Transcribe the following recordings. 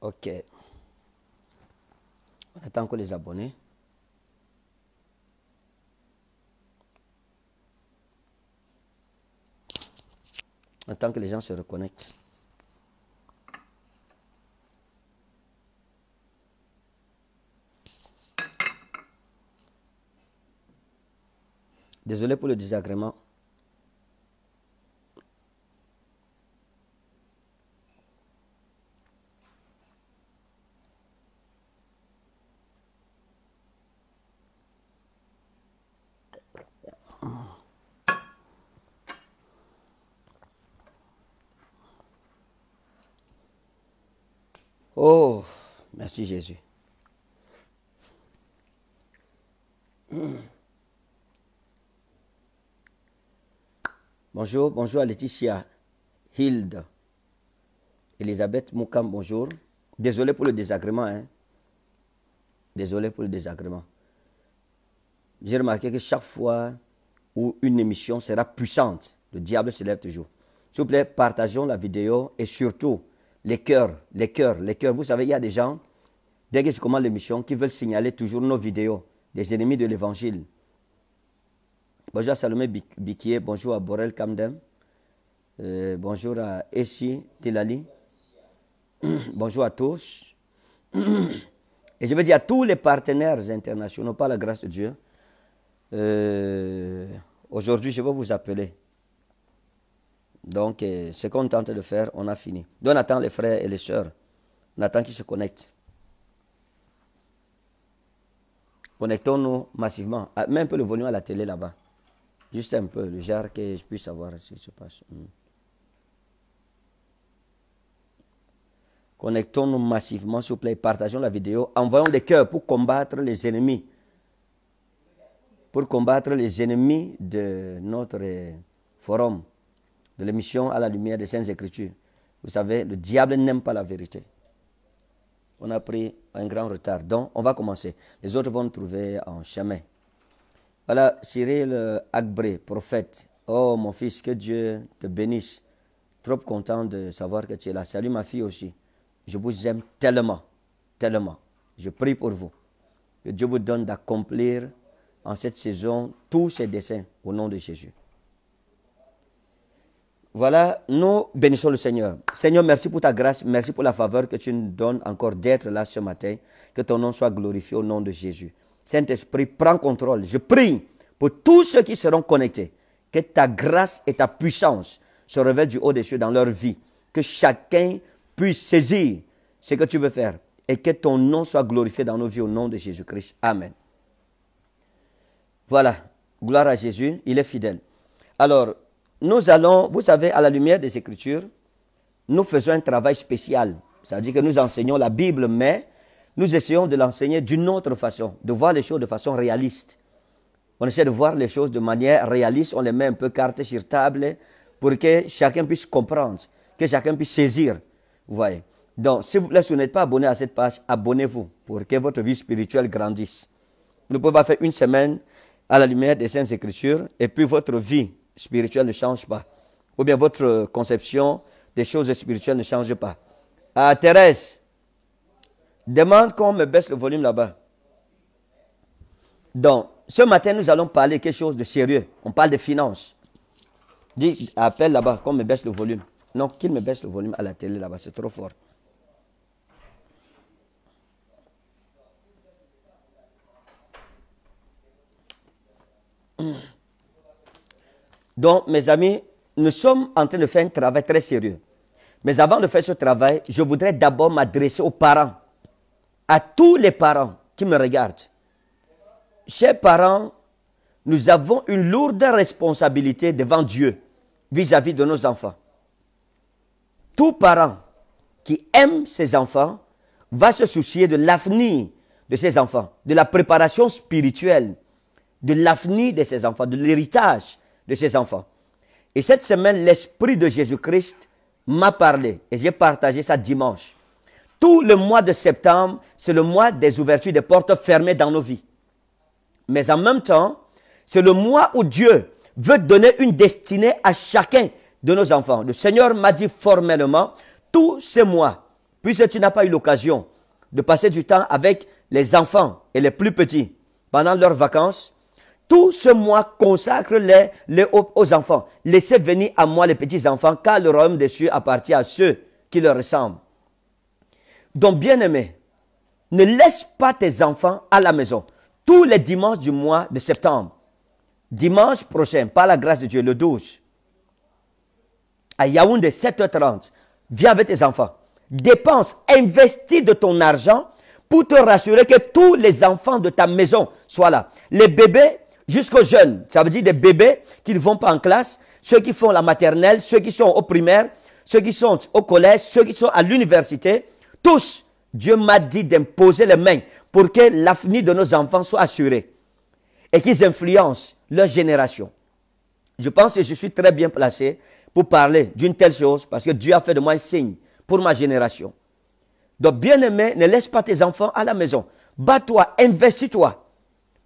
Ok. On attend que les abonnés. On attend que les gens se reconnectent. Désolé pour le désagrément. Jésus. Bonjour, bonjour à Laetitia, Hilde, Elisabeth Moukam, bonjour. Désolé pour le désagrément. Hein. Désolé pour le désagrément. J'ai remarqué que chaque fois où une émission sera puissante, le diable se lève toujours. S'il vous plaît, partageons la vidéo et surtout les cœurs, les cœurs, les cœurs. Vous savez, il y a des gens dès que je commence l'émission, qui veulent signaler toujours nos vidéos des ennemis de l'évangile. Bonjour à Salomé Bikier. bonjour à Borel Kamdem, euh, bonjour à Essi Tilali, bonjour à tous. Et je veux dire à tous les partenaires internationaux, par la grâce de Dieu, euh, aujourd'hui je vais vous appeler. Donc, euh, ce qu'on tente de faire, on a fini. Donc, on attend les frères et les sœurs. On attend qu'ils se connectent. Connectons-nous massivement. Ah, mets un peu le volume à la télé là-bas. Juste un peu, le genre que je puisse savoir ce qui se passe. Hmm. Connectons-nous massivement, s'il vous plaît. Partageons la vidéo. Envoyons des cœurs pour combattre les ennemis. Pour combattre les ennemis de notre forum, de l'émission à la lumière des Saintes Écritures. Vous savez, le diable n'aime pas la vérité on a pris un grand retard. Donc, on va commencer. Les autres vont nous trouver en chemin. Voilà, Cyril euh, Agbré, prophète. Oh, mon fils, que Dieu te bénisse. Trop content de savoir que tu es là. Salut ma fille aussi. Je vous aime tellement, tellement. Je prie pour vous. Que Dieu vous donne d'accomplir en cette saison tous ses desseins au nom de Jésus. Voilà, nous bénissons le Seigneur. Seigneur, merci pour ta grâce, merci pour la faveur que tu nous donnes encore d'être là ce matin. Que ton nom soit glorifié au nom de Jésus. Saint-Esprit, prends contrôle. Je prie pour tous ceux qui seront connectés. Que ta grâce et ta puissance se révèlent du haut des cieux dans leur vie. Que chacun puisse saisir ce que tu veux faire. Et que ton nom soit glorifié dans nos vies au nom de Jésus-Christ. Amen. Voilà. Gloire à Jésus. Il est fidèle. Alors, nous allons, vous savez, à la lumière des Écritures, nous faisons un travail spécial. C'est-à-dire que nous enseignons la Bible, mais nous essayons de l'enseigner d'une autre façon, de voir les choses de façon réaliste. On essaie de voir les choses de manière réaliste, on les met un peu cartes sur table pour que chacun puisse comprendre, que chacun puisse saisir. Vous voyez. Donc, si vous, si vous n'êtes pas abonné à cette page, abonnez-vous pour que votre vie spirituelle grandisse. Nous ne pouvez pas faire une semaine à la lumière des Saintes Écritures et puis votre vie Spirituel ne change pas. Ou bien votre conception des choses spirituelles ne change pas. Ah, Thérèse, demande qu'on me baisse le volume là-bas. Donc, ce matin, nous allons parler quelque chose de sérieux. On parle de finances. Dis, appelle là-bas qu'on me baisse le volume. Non, qu'il me baisse le volume à la télé là-bas, c'est trop fort. Donc, mes amis, nous sommes en train de faire un travail très sérieux. Mais avant de faire ce travail, je voudrais d'abord m'adresser aux parents, à tous les parents qui me regardent. Chers parents, nous avons une lourde responsabilité devant Dieu vis-à-vis -vis de nos enfants. Tout parent qui aime ses enfants va se soucier de l'avenir de ses enfants, de la préparation spirituelle, de l'avenir de ses enfants, de l'héritage de ses enfants. Et cette semaine, l'Esprit de Jésus-Christ m'a parlé et j'ai partagé ça dimanche. Tout le mois de septembre, c'est le mois des ouvertures des portes fermées dans nos vies. Mais en même temps, c'est le mois où Dieu veut donner une destinée à chacun de nos enfants. Le Seigneur m'a dit formellement, tous ces mois, puisque tu n'as pas eu l'occasion de passer du temps avec les enfants et les plus petits pendant leurs vacances, tout ce mois consacre les, les aux, enfants. Laissez venir à moi les petits-enfants, car le royaume des cieux appartient à ceux qui leur ressemblent. Donc, bien-aimé, ne laisse pas tes enfants à la maison. Tous les dimanches du mois de septembre, dimanche prochain, par la grâce de Dieu, le 12, à Yaoundé, 7h30, viens avec tes enfants. Dépense, investis de ton argent pour te rassurer que tous les enfants de ta maison soient là. Les bébés jusqu'aux jeunes, ça veut dire des bébés qui ne vont pas en classe, ceux qui font la maternelle, ceux qui sont au primaire, ceux qui sont au collège, ceux qui sont à l'université, tous, Dieu m'a dit d'imposer les mains pour que l'avenir de nos enfants soit assuré et qu'ils influencent leur génération. Je pense que je suis très bien placé pour parler d'une telle chose parce que Dieu a fait de moi un signe pour ma génération. Donc, bien aimé, ne laisse pas tes enfants à la maison. Bats-toi, investis-toi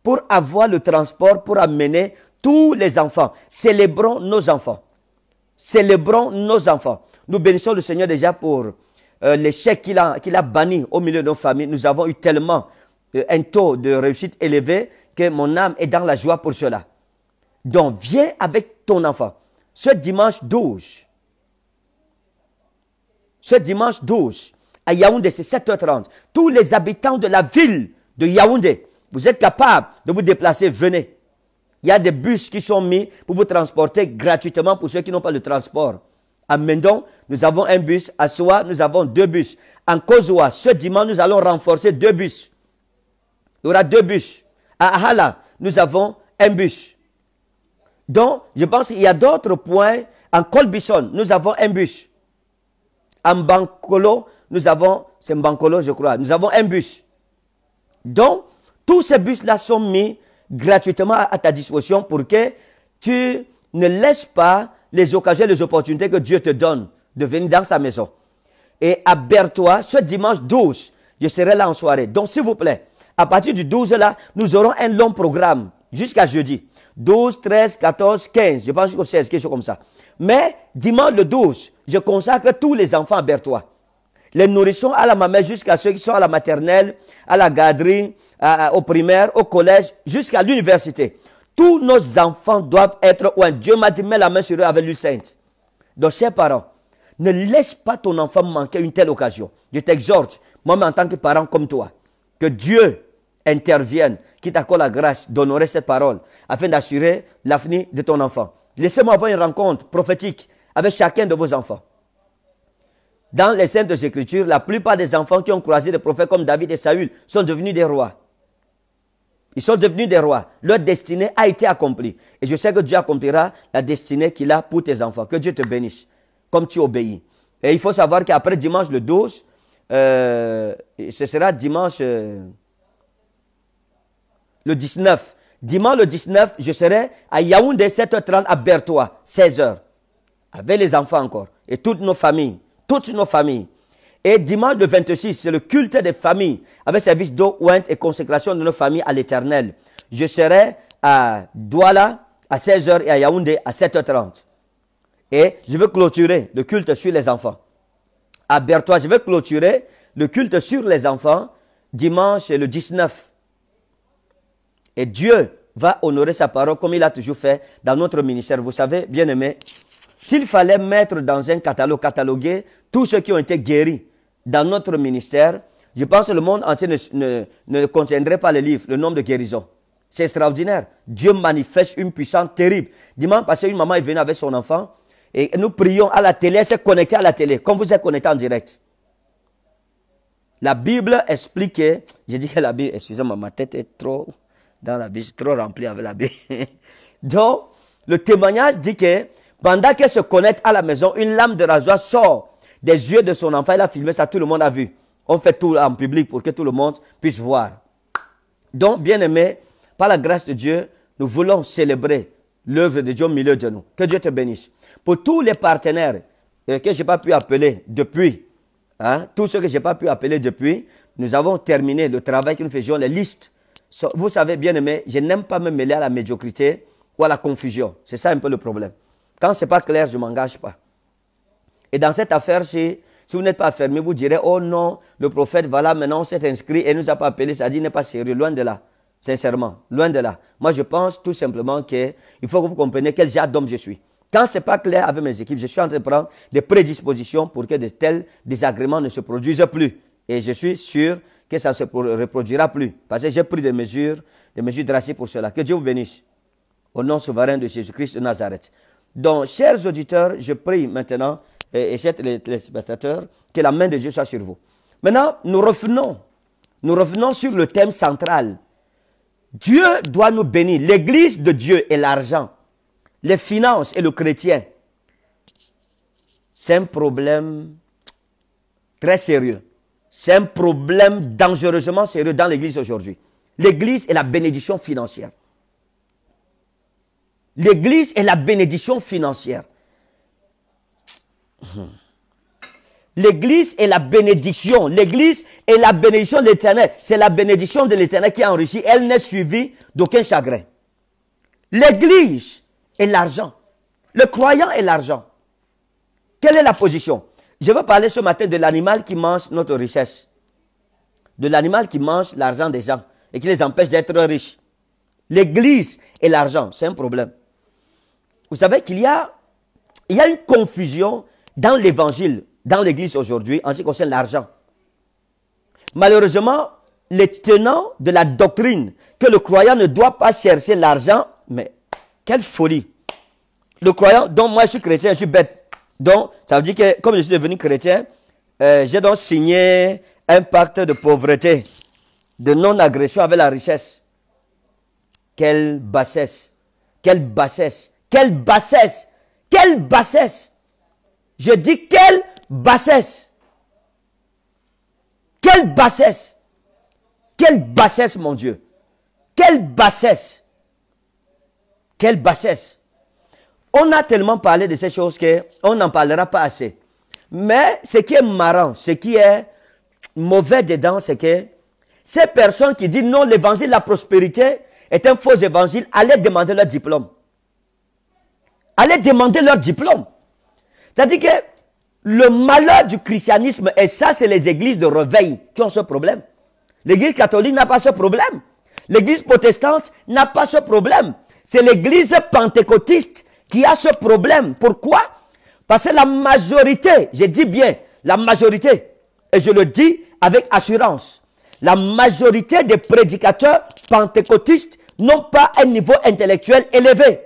pour avoir le transport pour amener tous les enfants. Célébrons nos enfants. Célébrons nos enfants. Nous bénissons le Seigneur déjà pour euh, l'échec qu'il a, qu'il a banni au milieu de nos familles. Nous avons eu tellement euh, un taux de réussite élevé que mon âme est dans la joie pour cela. Donc, viens avec ton enfant. Ce dimanche 12, ce dimanche 12, à Yaoundé, c'est 7h30, tous les habitants de la ville de Yaoundé vous êtes capable de vous déplacer, venez. Il y a des bus qui sont mis pour vous transporter gratuitement pour ceux qui n'ont pas de transport. À Mendon, nous avons un bus. À Soa, nous avons deux bus. En Kozoa, ce dimanche, nous allons renforcer deux bus. Il y aura deux bus. À Ahala, nous avons un bus. Donc, je pense qu'il y a d'autres points. En Colbison, nous avons un bus. En Bancolo, nous avons, c'est Bancolo, je crois, nous avons un bus. Donc, tous ces bus-là sont mis gratuitement à ta disposition pour que tu ne laisses pas les occasions, les opportunités que Dieu te donne de venir dans sa maison. Et à Berthois, ce dimanche 12, je serai là en soirée. Donc, s'il vous plaît, à partir du 12 là, nous aurons un long programme jusqu'à jeudi. 12, 13, 14, 15, je pense jusqu'au 16, quelque chose comme ça. Mais dimanche le 12, je consacre tous les enfants à Berthois. Les nourrissons à la maman jusqu'à ceux qui sont à la maternelle, à la garderie, au primaire, au collège, jusqu'à l'université. Tous nos enfants doivent être un. Dieu m'a dit, mets la main sur eux avec l'huile sainte. Donc, chers parents, ne laisse pas ton enfant manquer une telle occasion. Je t'exhorte, moi-même en tant que parent comme toi, que Dieu intervienne, qui t'accorde la grâce d'honorer cette parole, afin d'assurer l'avenir de ton enfant. Laissez-moi avoir une rencontre prophétique avec chacun de vos enfants. Dans les de Écritures, la plupart des enfants qui ont croisé des prophètes comme David et Saül sont devenus des rois. Ils sont devenus des rois. Leur destinée a été accomplie. Et je sais que Dieu accomplira la destinée qu'il a pour tes enfants. Que Dieu te bénisse, comme tu obéis. Et il faut savoir qu'après dimanche le 12, euh, ce sera dimanche euh, le 19. Dimanche le 19, je serai à Yaoundé, 7h30, à Bertois, 16h. Avec les enfants encore. Et toutes nos familles. Toutes nos familles. Et dimanche le 26, c'est le culte des familles, avec service d'eau, ointe et consécration de nos familles à l'éternel. Je serai à Douala à 16h et à Yaoundé à 7h30. Et je veux clôturer le culte sur les enfants. À Bertois, je veux clôturer le culte sur les enfants dimanche le 19. Et Dieu va honorer sa parole comme il a toujours fait dans notre ministère. Vous savez, bien aimé, s'il fallait mettre dans un catalogue, cataloguer tous ceux qui ont été guéris dans notre ministère, je pense que le monde entier ne, contiendrait pas le livre, le nombre de guérisons. C'est extraordinaire. Dieu manifeste une puissance terrible. Dimanche passé, une maman est venue avec son enfant et nous prions à la télé, elle s'est connectée à la télé, comme vous êtes connecté en direct. La Bible explique que, j'ai dit que la Bible, excusez-moi, ma tête est trop dans la Bible, trop remplie avec la Bible. Donc, le témoignage dit que pendant qu'elle se connecte à la maison, une lame de rasoir sort des yeux de son enfant. Il a filmé ça, tout le monde a vu. On fait tout en public pour que tout le monde puisse voir. Donc, bien aimé, par la grâce de Dieu, nous voulons célébrer l'œuvre de Dieu au milieu de nous. Que Dieu te bénisse. Pour tous les partenaires euh, que je n'ai pas pu appeler depuis, hein, tous ceux que je n'ai pas pu appeler depuis, nous avons terminé le travail que nous faisions, les listes. Vous savez, bien aimé, je n'aime pas me mêler à la médiocrité ou à la confusion. C'est ça un peu le problème. Quand ce n'est pas clair, je ne m'engage pas. Et dans cette affaire, si vous n'êtes pas fermé, vous direz, oh non, le prophète, voilà, maintenant s'est inscrit et ne nous a pas appelé, ça dit, n'est pas sérieux, loin de là. Sincèrement, loin de là. Moi, je pense tout simplement qu'il faut que vous compreniez quel genre d'homme je suis. Quand ce n'est pas clair avec mes équipes, je suis en train de prendre des prédispositions pour que de tels désagréments ne se produisent plus. Et je suis sûr que ça ne se reproduira plus. Parce que j'ai pris des mesures, des mesures drastiques pour cela. Que Dieu vous bénisse. Au nom souverain de Jésus-Christ de Nazareth. Donc, chers auditeurs, je prie maintenant et, c'est les que la main de Dieu soit sur vous. Maintenant, nous revenons. Nous revenons sur le thème central. Dieu doit nous bénir. L'église de Dieu et l'argent, les finances et le chrétien. C'est un problème très sérieux. C'est un problème dangereusement sérieux dans l'église aujourd'hui. L'église est la bénédiction financière. L'église est la bénédiction financière. L'église est la bénédiction. L'église est la bénédiction de l'éternel. C'est la bénédiction de l'éternel qui enrichit. Elle n'est suivie d'aucun chagrin. L'église est l'argent. Le croyant est l'argent. Quelle est la position Je veux parler ce matin de l'animal qui mange notre richesse. De l'animal qui mange l'argent des gens et qui les empêche d'être riches. L'église et l'argent, c'est un problème. Vous savez qu'il y a, il y a une confusion dans l'évangile, dans l'église aujourd'hui, en ce qui concerne l'argent. Malheureusement, les tenants de la doctrine que le croyant ne doit pas chercher l'argent, mais quelle folie. Le croyant, donc moi je suis chrétien, je suis bête. Donc, ça veut dire que comme je suis devenu chrétien, euh, j'ai donc signé un pacte de pauvreté, de non-agression avec la richesse. Quelle bassesse, quelle bassesse, quelle bassesse, quelle bassesse. Je dis quelle bassesse. Quelle bassesse. Quelle bassesse, mon Dieu. Quelle bassesse. Quelle bassesse. On a tellement parlé de ces choses qu'on n'en parlera pas assez. Mais ce qui est marrant, ce qui est mauvais dedans, c'est que ces personnes qui disent non, l'évangile de la prospérité est un faux évangile, allez demander leur diplôme. Allez demander leur diplôme. C'est-à-dire que le malheur du christianisme, et ça, c'est les églises de réveil qui ont ce problème. L'église catholique n'a pas ce problème. L'église protestante n'a pas ce problème. C'est l'église pentecôtiste qui a ce problème. Pourquoi? Parce que la majorité, je dis bien, la majorité, et je le dis avec assurance, la majorité des prédicateurs pentecôtistes n'ont pas un niveau intellectuel élevé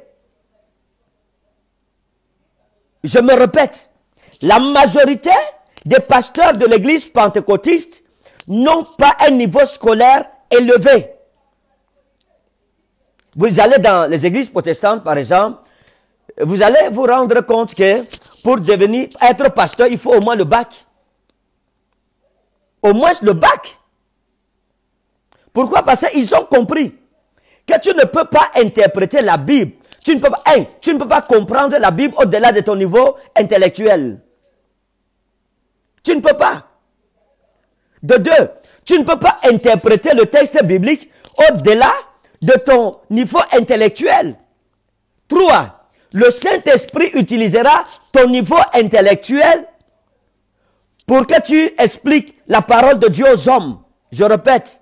je me répète, la majorité des pasteurs de l'église pentecôtiste n'ont pas un niveau scolaire élevé. Vous allez dans les églises protestantes, par exemple, vous allez vous rendre compte que pour devenir, être pasteur, il faut au moins le bac. Au moins le bac. Pourquoi Parce qu'ils ont compris que tu ne peux pas interpréter la Bible tu ne peux pas, tu ne peux pas comprendre la Bible au-delà de ton niveau intellectuel. Tu ne peux pas. De deux, tu ne peux pas interpréter le texte biblique au-delà de ton niveau intellectuel. Trois, le Saint-Esprit utilisera ton niveau intellectuel pour que tu expliques la parole de Dieu aux hommes. Je répète,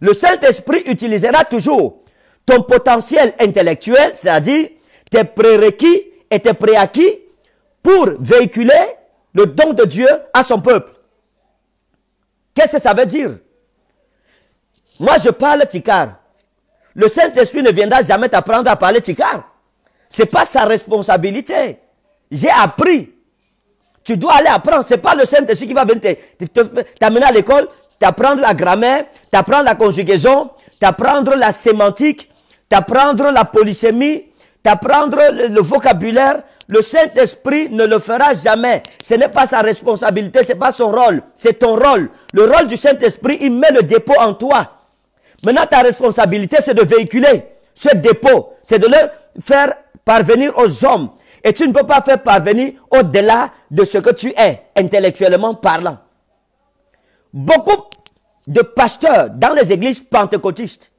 le Saint-Esprit utilisera toujours ton potentiel intellectuel, c'est-à-dire tes prérequis et tes préacquis pour véhiculer le don de Dieu à son peuple. Qu'est-ce que ça veut dire Moi, je parle Tikar. Le Saint-Esprit ne viendra jamais t'apprendre à parler Tikar. Ce n'est pas sa responsabilité. J'ai appris. Tu dois aller apprendre. Ce n'est pas le Saint-Esprit qui va venir t'amener à l'école, t'apprendre la grammaire, t'apprendre la conjugaison, t'apprendre la sémantique, d'apprendre la polysémie, d'apprendre le, vocabulaire, le Saint-Esprit ne le fera jamais. Ce n'est pas sa responsabilité, ce n'est pas son rôle, c'est ton rôle. Le rôle du Saint-Esprit, il met le dépôt en toi. Maintenant, ta responsabilité, c'est de véhiculer ce dépôt, c'est de le faire parvenir aux hommes. Et tu ne peux pas faire parvenir au-delà de ce que tu es, intellectuellement parlant. Beaucoup de pasteurs dans les églises pentecôtistes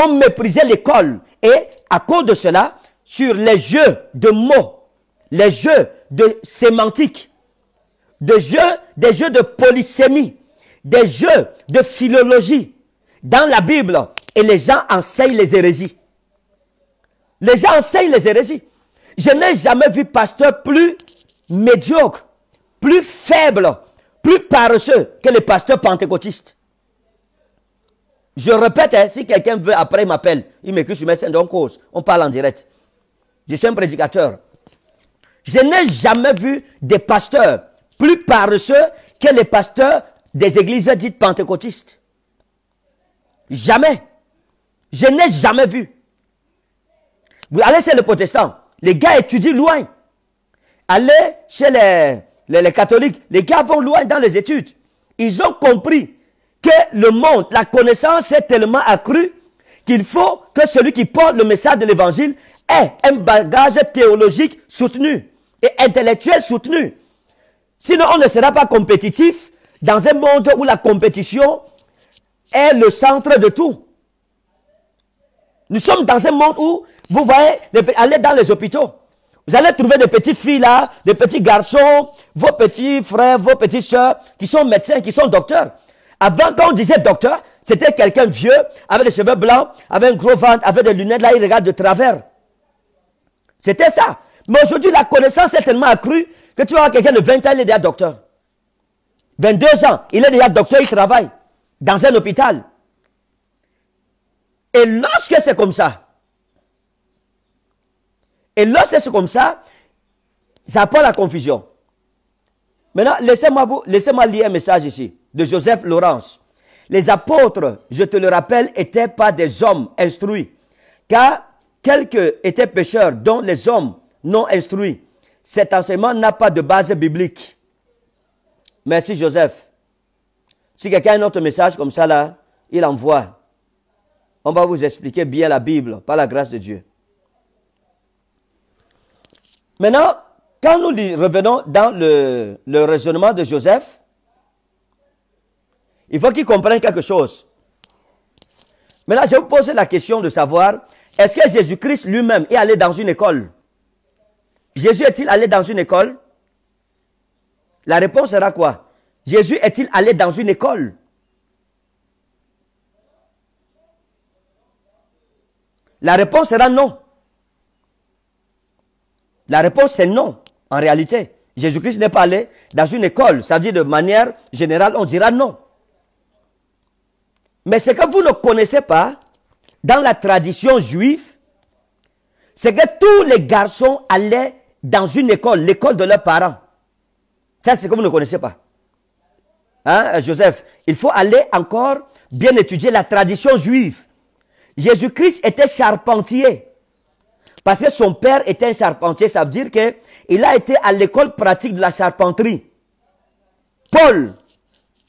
on méprisait l'école. Et à cause de cela, sur les jeux de mots, les jeux de sémantique, des jeux, des jeux de polysémie, des jeux de philologie dans la Bible, et les gens enseignent les hérésies. Les gens enseignent les hérésies. Je n'ai jamais vu pasteur plus médiocre, plus faible, plus paresseux que les pasteurs pentecôtistes. Je répète, hein, si quelqu'un veut, après il m'appelle, il m'écrit sur Messenger, de cause, on parle en direct. Je suis un prédicateur. Je n'ai jamais vu des pasteurs plus paresseux que les pasteurs des églises dites pentecôtistes. Jamais. Je n'ai jamais vu. Vous allez chez les protestants, les gars étudient loin. Allez chez les catholiques, les gars vont loin dans les études. Ils ont compris que le monde, la connaissance est tellement accrue qu'il faut que celui qui porte le message de l'évangile ait un bagage théologique soutenu et intellectuel soutenu. Sinon, on ne sera pas compétitif dans un monde où la compétition est le centre de tout. Nous sommes dans un monde où, vous voyez, allez dans les hôpitaux. Vous allez trouver des petites filles là, des petits garçons, vos petits frères, vos petites soeurs qui sont médecins, qui sont docteurs. Avant, quand on disait docteur, c'était quelqu'un vieux, avec des cheveux blancs, avec un gros ventre, avec des lunettes, là, il regarde de travers. C'était ça. Mais aujourd'hui, la connaissance est tellement accrue que tu vois quelqu'un de 20 ans, il est déjà docteur. 22 ans, il est déjà docteur, il travaille dans un hôpital. Et lorsque c'est comme ça, et lorsque c'est comme ça, ça apporte la confusion. Maintenant, laissez-moi vous, laissez-moi lire un message ici de Joseph Laurence. Les apôtres, je te le rappelle, étaient pas des hommes instruits, car quelques étaient pécheurs dont les hommes non instruits. Cet enseignement n'a pas de base biblique. Merci Joseph. Si quelqu'un a un autre message comme ça là, il envoie. On va vous expliquer bien la Bible par la grâce de Dieu. Maintenant, quand nous revenons dans le raisonnement de Joseph, il faut qu'ils comprennent quelque chose. Maintenant, je vous pose la question de savoir, est-ce que Jésus-Christ lui-même est allé dans une école Jésus est-il allé dans une école La réponse sera quoi Jésus est-il allé dans une école La réponse sera non. La réponse c'est non, en réalité. Jésus-Christ n'est pas allé dans une école. Ça dire de manière générale, on dira non. Mais ce que vous ne connaissez pas, dans la tradition juive, c'est que tous les garçons allaient dans une école, l'école de leurs parents. Ça, c'est que vous ne connaissez pas. Hein, Joseph, il faut aller encore bien étudier la tradition juive. Jésus-Christ était charpentier. Parce que son père était un charpentier, ça veut dire qu'il a été à l'école pratique de la charpenterie. Paul,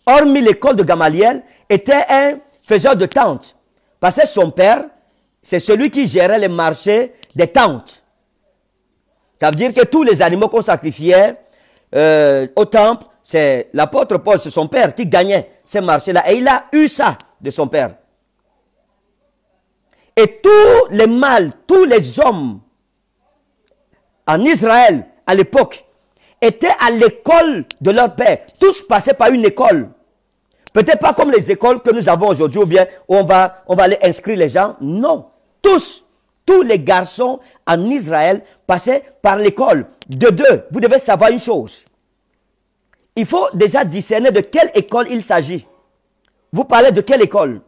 hormis l'école de Gamaliel, était un faiseur de tentes. Parce que son père, c'est celui qui gérait les marchés des tentes. Ça veut dire que tous les animaux qu'on sacrifiait euh, au temple, c'est l'apôtre Paul, c'est son père qui gagnait ces marchés-là. Et il a eu ça de son père. Et tous les mâles, tous les hommes en Israël à l'époque étaient à l'école de leur père. Tous passaient par une école. Peut-être pas comme les écoles que nous avons aujourd'hui ou bien où on va, on va aller inscrire les gens. Non. Tous, tous les garçons en Israël passaient par l'école. De deux, vous devez savoir une chose. Il faut déjà discerner de quelle école il s'agit. Vous parlez de quelle école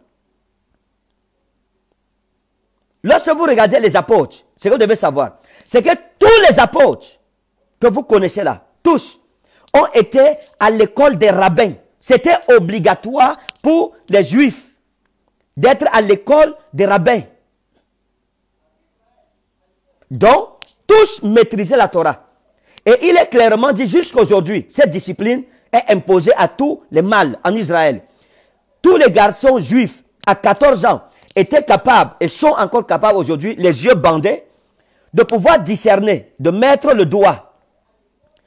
Lorsque vous regardez les apôtres, ce que vous devez savoir, c'est que tous les apôtres que vous connaissez là, tous, ont été à l'école des rabbins. C'était obligatoire pour les juifs d'être à l'école des rabbins. Donc, tous maîtrisaient la Torah. Et il est clairement dit jusqu'à aujourd'hui, cette discipline est imposée à tous les mâles en Israël. Tous les garçons juifs à 14 ans étaient capables et sont encore capables aujourd'hui, les yeux bandés, de pouvoir discerner, de mettre le doigt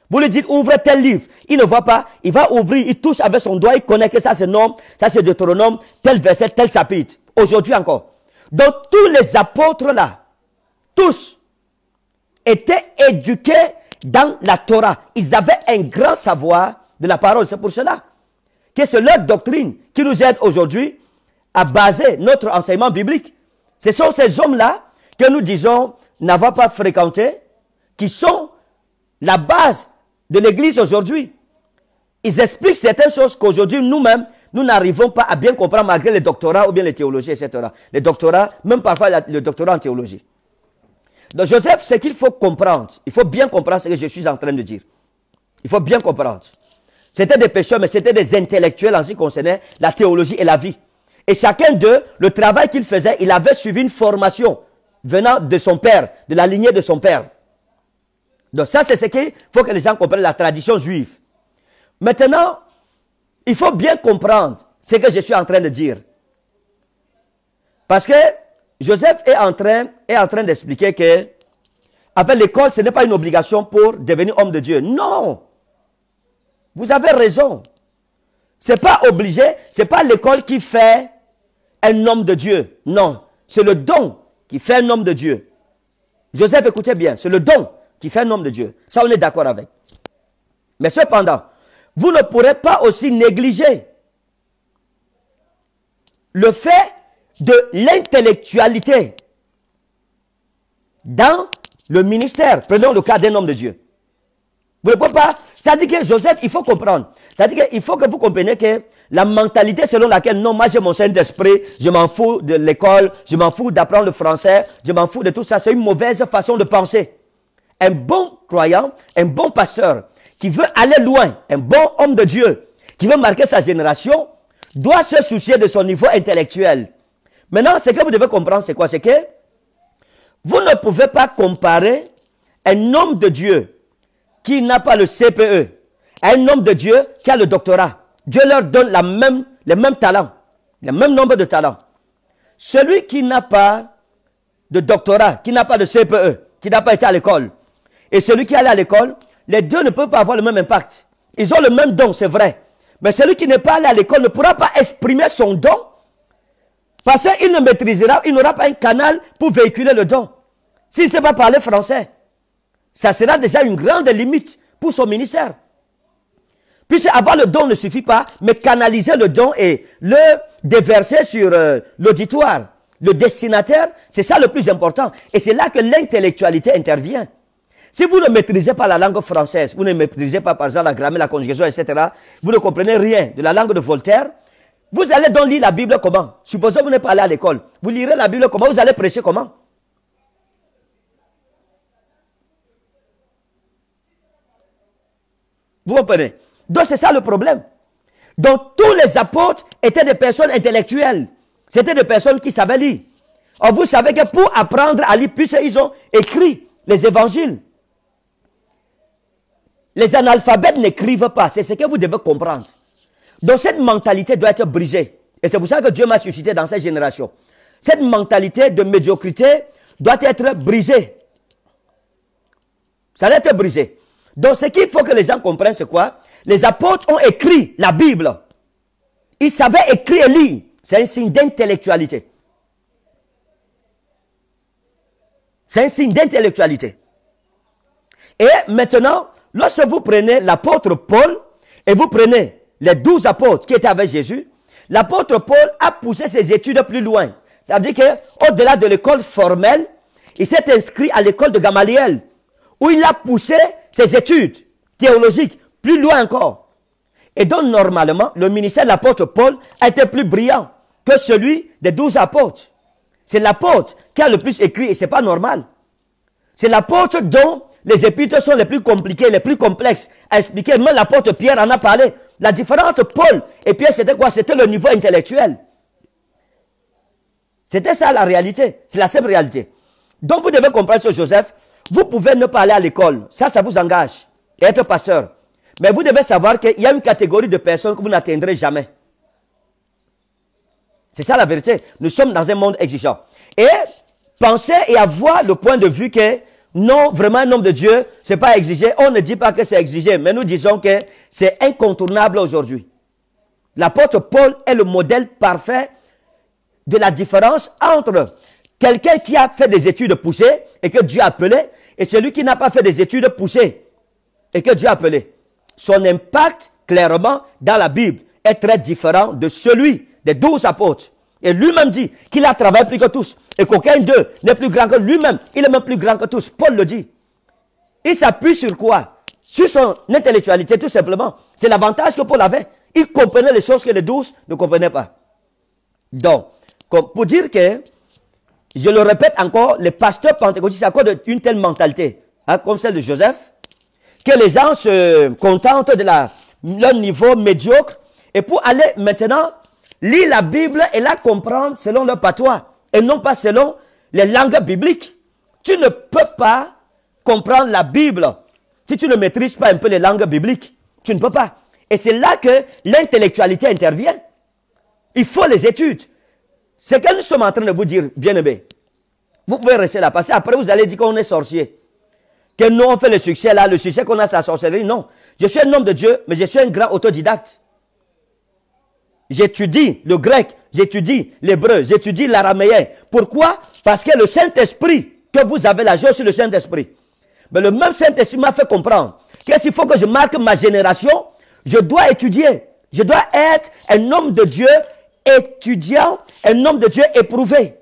vous lui dites, ouvrez tel livre. Il ne voit pas. Il va ouvrir, il touche avec son doigt, il connaît que ça c'est nom, ça c'est Deutéronome, tel verset, tel chapitre. Aujourd'hui encore. Donc tous les apôtres là, tous, étaient éduqués dans la Torah. Ils avaient un grand savoir de la parole. C'est pour cela que c'est leur doctrine qui nous aide aujourd'hui à baser notre enseignement biblique. Ce sont ces hommes-là que nous disons n'avoir pas fréquenté, qui sont la base de l'Église aujourd'hui, ils expliquent certaines choses qu'aujourd'hui, nous-mêmes, nous n'arrivons pas à bien comprendre malgré les doctorats ou bien les théologies, etc. Les doctorats, même parfois le doctorat en théologie. Donc Joseph, ce qu'il faut comprendre, il faut bien comprendre ce que je suis en train de dire. Il faut bien comprendre. C'était des pécheurs, mais c'était des intellectuels en ce qui concernait la théologie et la vie. Et chacun d'eux, le travail qu'il faisait, il avait suivi une formation venant de son père, de la lignée de son père. Donc ça, c'est ce qu'il faut que les gens comprennent, la tradition juive. Maintenant, il faut bien comprendre ce que je suis en train de dire. Parce que Joseph est en train, train d'expliquer que avec l'école, ce n'est pas une obligation pour devenir homme de Dieu. Non. Vous avez raison. Ce n'est pas obligé, ce n'est pas l'école qui fait un homme de Dieu. Non, c'est le don qui fait un homme de Dieu. Joseph, écoutez bien, c'est le don qui fait un homme de Dieu. Ça, on est d'accord avec. Mais cependant, vous ne pourrez pas aussi négliger le fait de l'intellectualité dans le ministère. Prenons le cas d'un homme de Dieu. Vous ne pouvez pas. C'est-à-dire que Joseph, il faut comprendre. C'est-à-dire qu'il faut que vous compreniez que la mentalité selon laquelle, non, moi j'ai mon sein d'esprit, je m'en fous de l'école, je m'en fous d'apprendre le français, je m'en fous de tout ça, c'est une mauvaise façon de penser un bon croyant, un bon pasteur, qui veut aller loin, un bon homme de Dieu, qui veut marquer sa génération, doit se soucier de son niveau intellectuel. Maintenant, ce que vous devez comprendre, c'est quoi C'est que vous ne pouvez pas comparer un homme de Dieu qui n'a pas le CPE à un homme de Dieu qui a le doctorat. Dieu leur donne la même, les mêmes talents, le même nombre de talents. Celui qui n'a pas de doctorat, qui n'a pas de CPE, qui n'a pas été à l'école, et celui qui allait à l'école, les deux ne peuvent pas avoir le même impact. Ils ont le même don, c'est vrai. Mais celui qui n'est pas allé à l'école ne pourra pas exprimer son don parce qu'il ne maîtrisera, il n'aura pas un canal pour véhiculer le don. S'il ne sait pas parler français, ça sera déjà une grande limite pour son ministère. Puisque avoir le don ne suffit pas, mais canaliser le don et le déverser sur euh, l'auditoire, le destinataire, c'est ça le plus important. Et c'est là que l'intellectualité intervient. Si vous ne maîtrisez pas la langue française, vous ne maîtrisez pas par exemple la grammaire, la conjugaison, etc., vous ne comprenez rien de la langue de Voltaire, vous allez donc lire la Bible comment Supposons que vous n'êtes pas allé à l'école. Vous lirez la Bible comment Vous allez prêcher comment Vous comprenez Donc c'est ça le problème. Donc tous les apôtres étaient des personnes intellectuelles. C'était des personnes qui savaient lire. Or vous savez que pour apprendre à lire, puisqu'ils ont écrit les évangiles, les analphabètes n'écrivent pas. C'est ce que vous devez comprendre. Donc cette mentalité doit être brisée. Et c'est pour ça que Dieu m'a suscité dans cette génération. Cette mentalité de médiocrité doit être brisée. Ça doit être brisé. Donc ce qu'il faut que les gens comprennent, c'est quoi Les apôtres ont écrit la Bible. Ils savaient écrire et lire. C'est un signe d'intellectualité. C'est un signe d'intellectualité. Et maintenant, lorsque vous prenez l'apôtre Paul et vous prenez les douze apôtres qui étaient avec Jésus, l'apôtre Paul a poussé ses études plus loin. Ça veut dire qu'au-delà de l'école formelle, il s'est inscrit à l'école de Gamaliel, où il a poussé ses études théologiques plus loin encore. Et donc, normalement, le ministère de l'apôtre Paul était plus brillant que celui des douze apôtres. C'est l'apôtre qui a le plus écrit et c'est pas normal. C'est l'apôtre dont les épîtres sont les plus compliqués, les plus complexes à expliquer. Même l'apôtre Pierre en a parlé. La différence entre Paul et Pierre, c'était quoi C'était le niveau intellectuel. C'était ça la réalité. C'est la seule réalité. Donc vous devez comprendre ce Joseph. Vous pouvez ne pas aller à l'école. Ça, ça vous engage. Et être pasteur. Mais vous devez savoir qu'il y a une catégorie de personnes que vous n'atteindrez jamais. C'est ça la vérité. Nous sommes dans un monde exigeant. Et pensez et avoir le point de vue que non, vraiment, nom de Dieu, n'est pas exigé. On ne dit pas que c'est exigé, mais nous disons que c'est incontournable aujourd'hui. L'apôtre Paul est le modèle parfait de la différence entre quelqu'un qui a fait des études poussées et que Dieu a appelé, et celui qui n'a pas fait des études poussées et que Dieu a appelé. Son impact, clairement, dans la Bible, est très différent de celui des douze apôtres. Et lui-même dit qu'il a travaillé plus que tous. Et qu'aucun d'eux n'est plus grand que lui-même. Il est même plus grand que tous. Paul le dit. Il s'appuie sur quoi Sur son intellectualité, tout simplement. C'est l'avantage que Paul avait. Il comprenait les choses que les douze ne comprenaient pas. Donc, pour dire que, je le répète encore, les pasteurs pentecôtistes accordent une telle mentalité, hein, comme celle de Joseph, que les gens se contentent de leur niveau médiocre. Et pour aller maintenant lire la Bible et la comprendre selon leur patois et non pas selon les langues bibliques. Tu ne peux pas comprendre la Bible si tu ne maîtrises pas un peu les langues bibliques. Tu ne peux pas. Et c'est là que l'intellectualité intervient. Il faut les études. Ce que nous sommes en train de vous dire, bien-aimés, vous pouvez rester là, parce qu'après, après vous allez dire qu'on est sorcier. Que nous on fait le succès là, le succès qu'on a sa la sorcellerie. Non, je suis un homme de Dieu, mais je suis un grand autodidacte. J'étudie le grec, j'étudie l'hébreu, j'étudie l'araméen. Pourquoi Parce que le Saint-Esprit que vous avez là, je suis le Saint-Esprit. Mais le même Saint-Esprit m'a fait comprendre s'il faut que je marque ma génération, je dois étudier. Je dois être un homme de Dieu étudiant, un homme de Dieu éprouvé.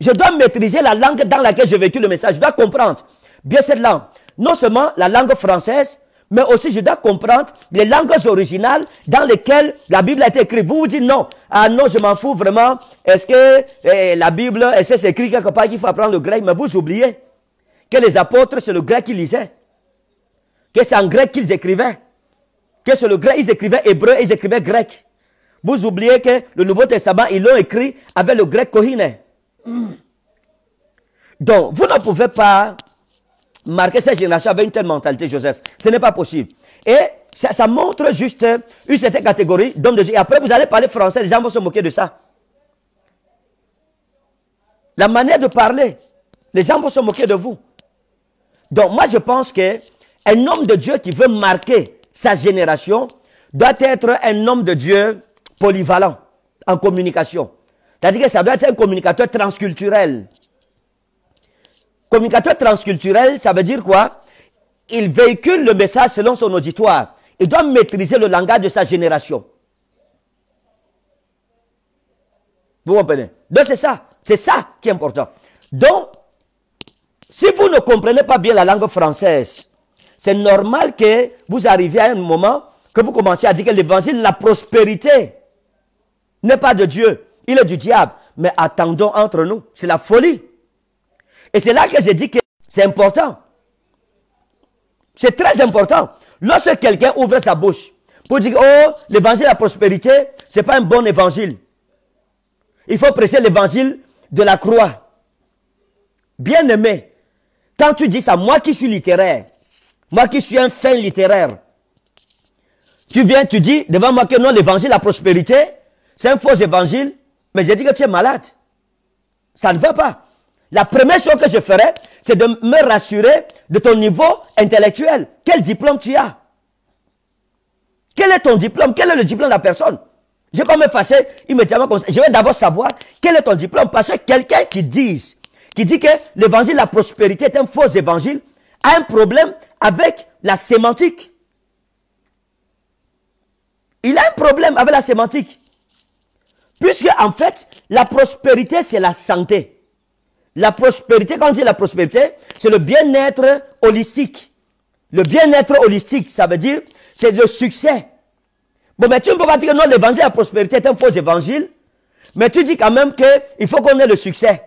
Je dois maîtriser la langue dans laquelle je vécu le message. Je dois comprendre bien cette langue. Non seulement la langue française, mais aussi je dois comprendre les langues originales dans lesquelles la Bible a été écrite. Vous vous dites non, ah non, je m'en fous vraiment. Est-ce que eh, la Bible, est-ce que c'est écrit quelque part qu'il faut apprendre le grec Mais vous oubliez que les apôtres, c'est le grec qu'ils lisaient, que c'est en grec qu'ils écrivaient, que c'est le grec, ils écrivaient hébreu et ils écrivaient grec. Vous oubliez que le Nouveau Testament, ils l'ont écrit avec le grec kohiné. Donc, vous ne pouvez pas marquer cette génération avec une telle mentalité, Joseph. Ce n'est pas possible. Et ça, montre juste euh, une certaine catégorie d'hommes de Dieu. Et après, vous allez parler français, les gens vont se moquer de ça. La manière de parler, les gens vont se moquer de vous. Donc moi, je pense que un homme de Dieu qui veut marquer sa génération doit être un homme de Dieu polyvalent en communication. C'est-à-dire que ça doit être un communicateur transculturel. Communicateur transculturel, ça veut dire quoi Il véhicule le message selon son auditoire. Il doit maîtriser le langage de sa génération. Vous comprenez Donc c'est ça, c'est ça qui est important. Donc, si vous ne comprenez pas bien la langue française, c'est normal que vous arriviez à un moment que vous commencez à dire que l'évangile, la prospérité n'est pas de Dieu, il est du diable. Mais attendons entre nous, c'est la folie. Et c'est là que je dis que c'est important. C'est très important. Lorsque quelqu'un ouvre sa bouche pour dire, oh, l'évangile de la prospérité, ce n'est pas un bon évangile. Il faut prêcher l'évangile de la croix. Bien aimé, quand tu dis ça, moi qui suis littéraire, moi qui suis un saint littéraire, tu viens, tu dis devant moi que non, l'évangile, de la prospérité, c'est un faux évangile, mais j'ai dit que tu es malade. Ça ne va pas. La première chose que je ferai, c'est de me rassurer de ton niveau intellectuel. Quel diplôme tu as Quel est ton diplôme Quel est le diplôme de la personne Je vais pas me fâcher immédiatement comme ça. Je vais d'abord savoir quel est ton diplôme. Parce que quelqu'un qui dit, qui dit que l'évangile de la prospérité est un faux évangile, a un problème avec la sémantique. Il a un problème avec la sémantique. Puisque, en fait, la prospérité, c'est la santé. La prospérité, quand on dit la prospérité, c'est le bien-être holistique. Le bien-être holistique, ça veut dire, c'est le succès. Bon, mais tu ne peux pas dire que non, l'évangile de la prospérité est un faux évangile. Mais tu dis quand même qu'il faut qu'on ait le succès.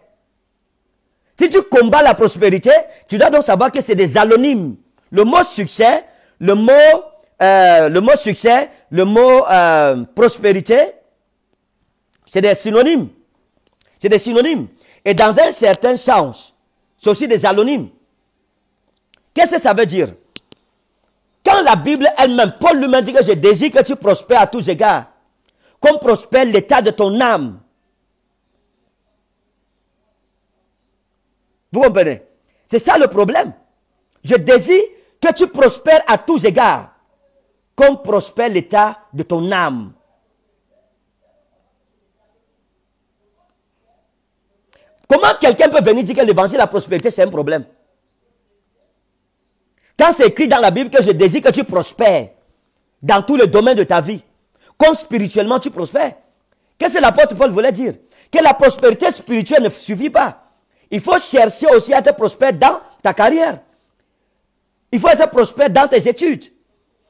Si tu combats la prospérité, tu dois donc savoir que c'est des anonymes. Le mot succès, le mot, euh, le mot succès, le mot euh, prospérité, c'est des synonymes. C'est des synonymes. Et dans un certain sens, c'est aussi des anonymes. Qu'est-ce que ça veut dire Quand la Bible elle-même, Paul lui-même dit que je désire que tu prospères à tous égards, qu'on prospère l'état de ton âme. Vous comprenez C'est ça le problème. Je désire que tu prospères à tous égards, qu'on prospère l'état de ton âme. Comment quelqu'un peut venir dire que l'évangile la prospérité, c'est un problème Quand c'est écrit dans la Bible que je désire que tu prospères dans tous les domaines de ta vie, comme spirituellement tu prospères, qu'est-ce que l'apôtre Paul voulait dire Que la prospérité spirituelle ne suffit pas. Il faut chercher aussi à te prospère dans ta carrière. Il faut être prospère dans tes études.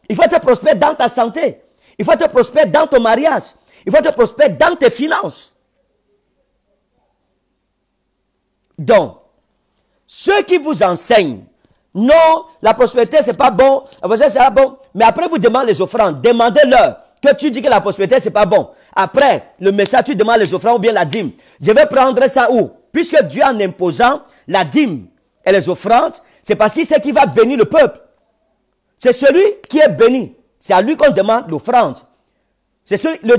Il faut être prospère dans ta santé. Il faut être prospère dans ton mariage. Il faut être prospère dans tes finances. Donc, ceux qui vous enseignent, non, la prospérité, c'est pas bon, la prospérité, c'est pas bon, mais après, vous demandez les offrandes, demandez-leur que tu dis que la prospérité, c'est pas bon. Après, le message, tu demandes les offrandes ou bien la dîme. Je vais prendre ça où Puisque Dieu, en imposant la dîme et les offrandes, c'est parce qu'il sait qu'il va bénir le peuple. C'est celui qui est béni. C'est à lui qu'on demande l'offrande. C'est le,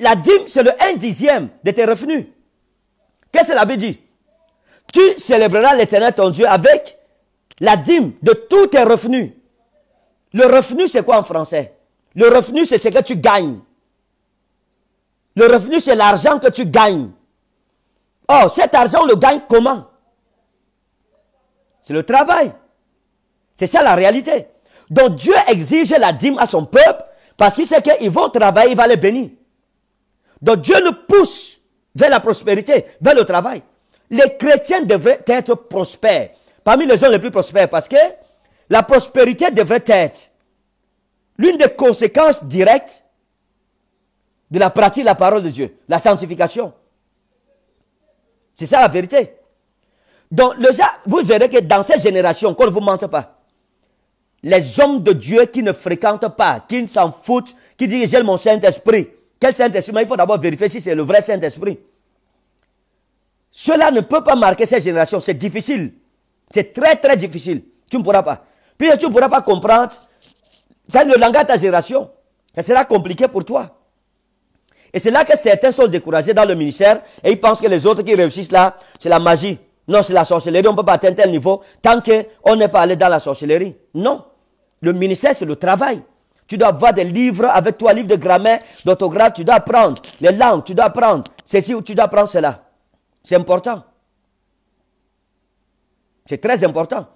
la dîme, c'est le un dixième de tes revenus. Qu'est-ce que la Bible dit tu célébreras l'éternel ton Dieu avec la dîme de tous tes revenus. Le revenu, c'est quoi en français Le revenu, c'est ce que tu gagnes. Le revenu, c'est l'argent que tu gagnes. Oh, cet argent, on le gagne comment C'est le travail. C'est ça la réalité. Donc Dieu exige la dîme à son peuple parce qu'il sait qu'ils vont travailler, il va les bénir. Donc Dieu nous pousse vers la prospérité, vers le travail les chrétiens devraient être prospères, parmi les gens les plus prospères, parce que la prospérité devrait être l'une des conséquences directes de la pratique de la parole de Dieu, la sanctification. C'est ça la vérité. Donc, vous verrez que dans cette génération, qu'on ne vous mente pas, les hommes de Dieu qui ne fréquentent pas, qui ne s'en foutent, qui disent j'ai mon Saint-Esprit. Quel Saint-Esprit Mais il faut d'abord vérifier si c'est le vrai Saint-Esprit. Cela ne peut pas marquer cette génération. C'est difficile. C'est très, très difficile. Tu ne pourras pas. Puis tu ne pourras pas comprendre C'est le langage de ta génération. Ça sera compliqué pour toi. Et c'est là que certains sont découragés dans le ministère et ils pensent que les autres qui réussissent là, c'est la magie. Non, c'est la sorcellerie. On ne peut pas atteindre tel niveau tant qu'on n'est pas allé dans la sorcellerie. Non. Le ministère, c'est le travail. Tu dois avoir des livres avec toi, livres de grammaire, d'autographe, tu dois apprendre les langues, tu dois apprendre ceci ou tu dois apprendre cela. C'est important. C'est très important.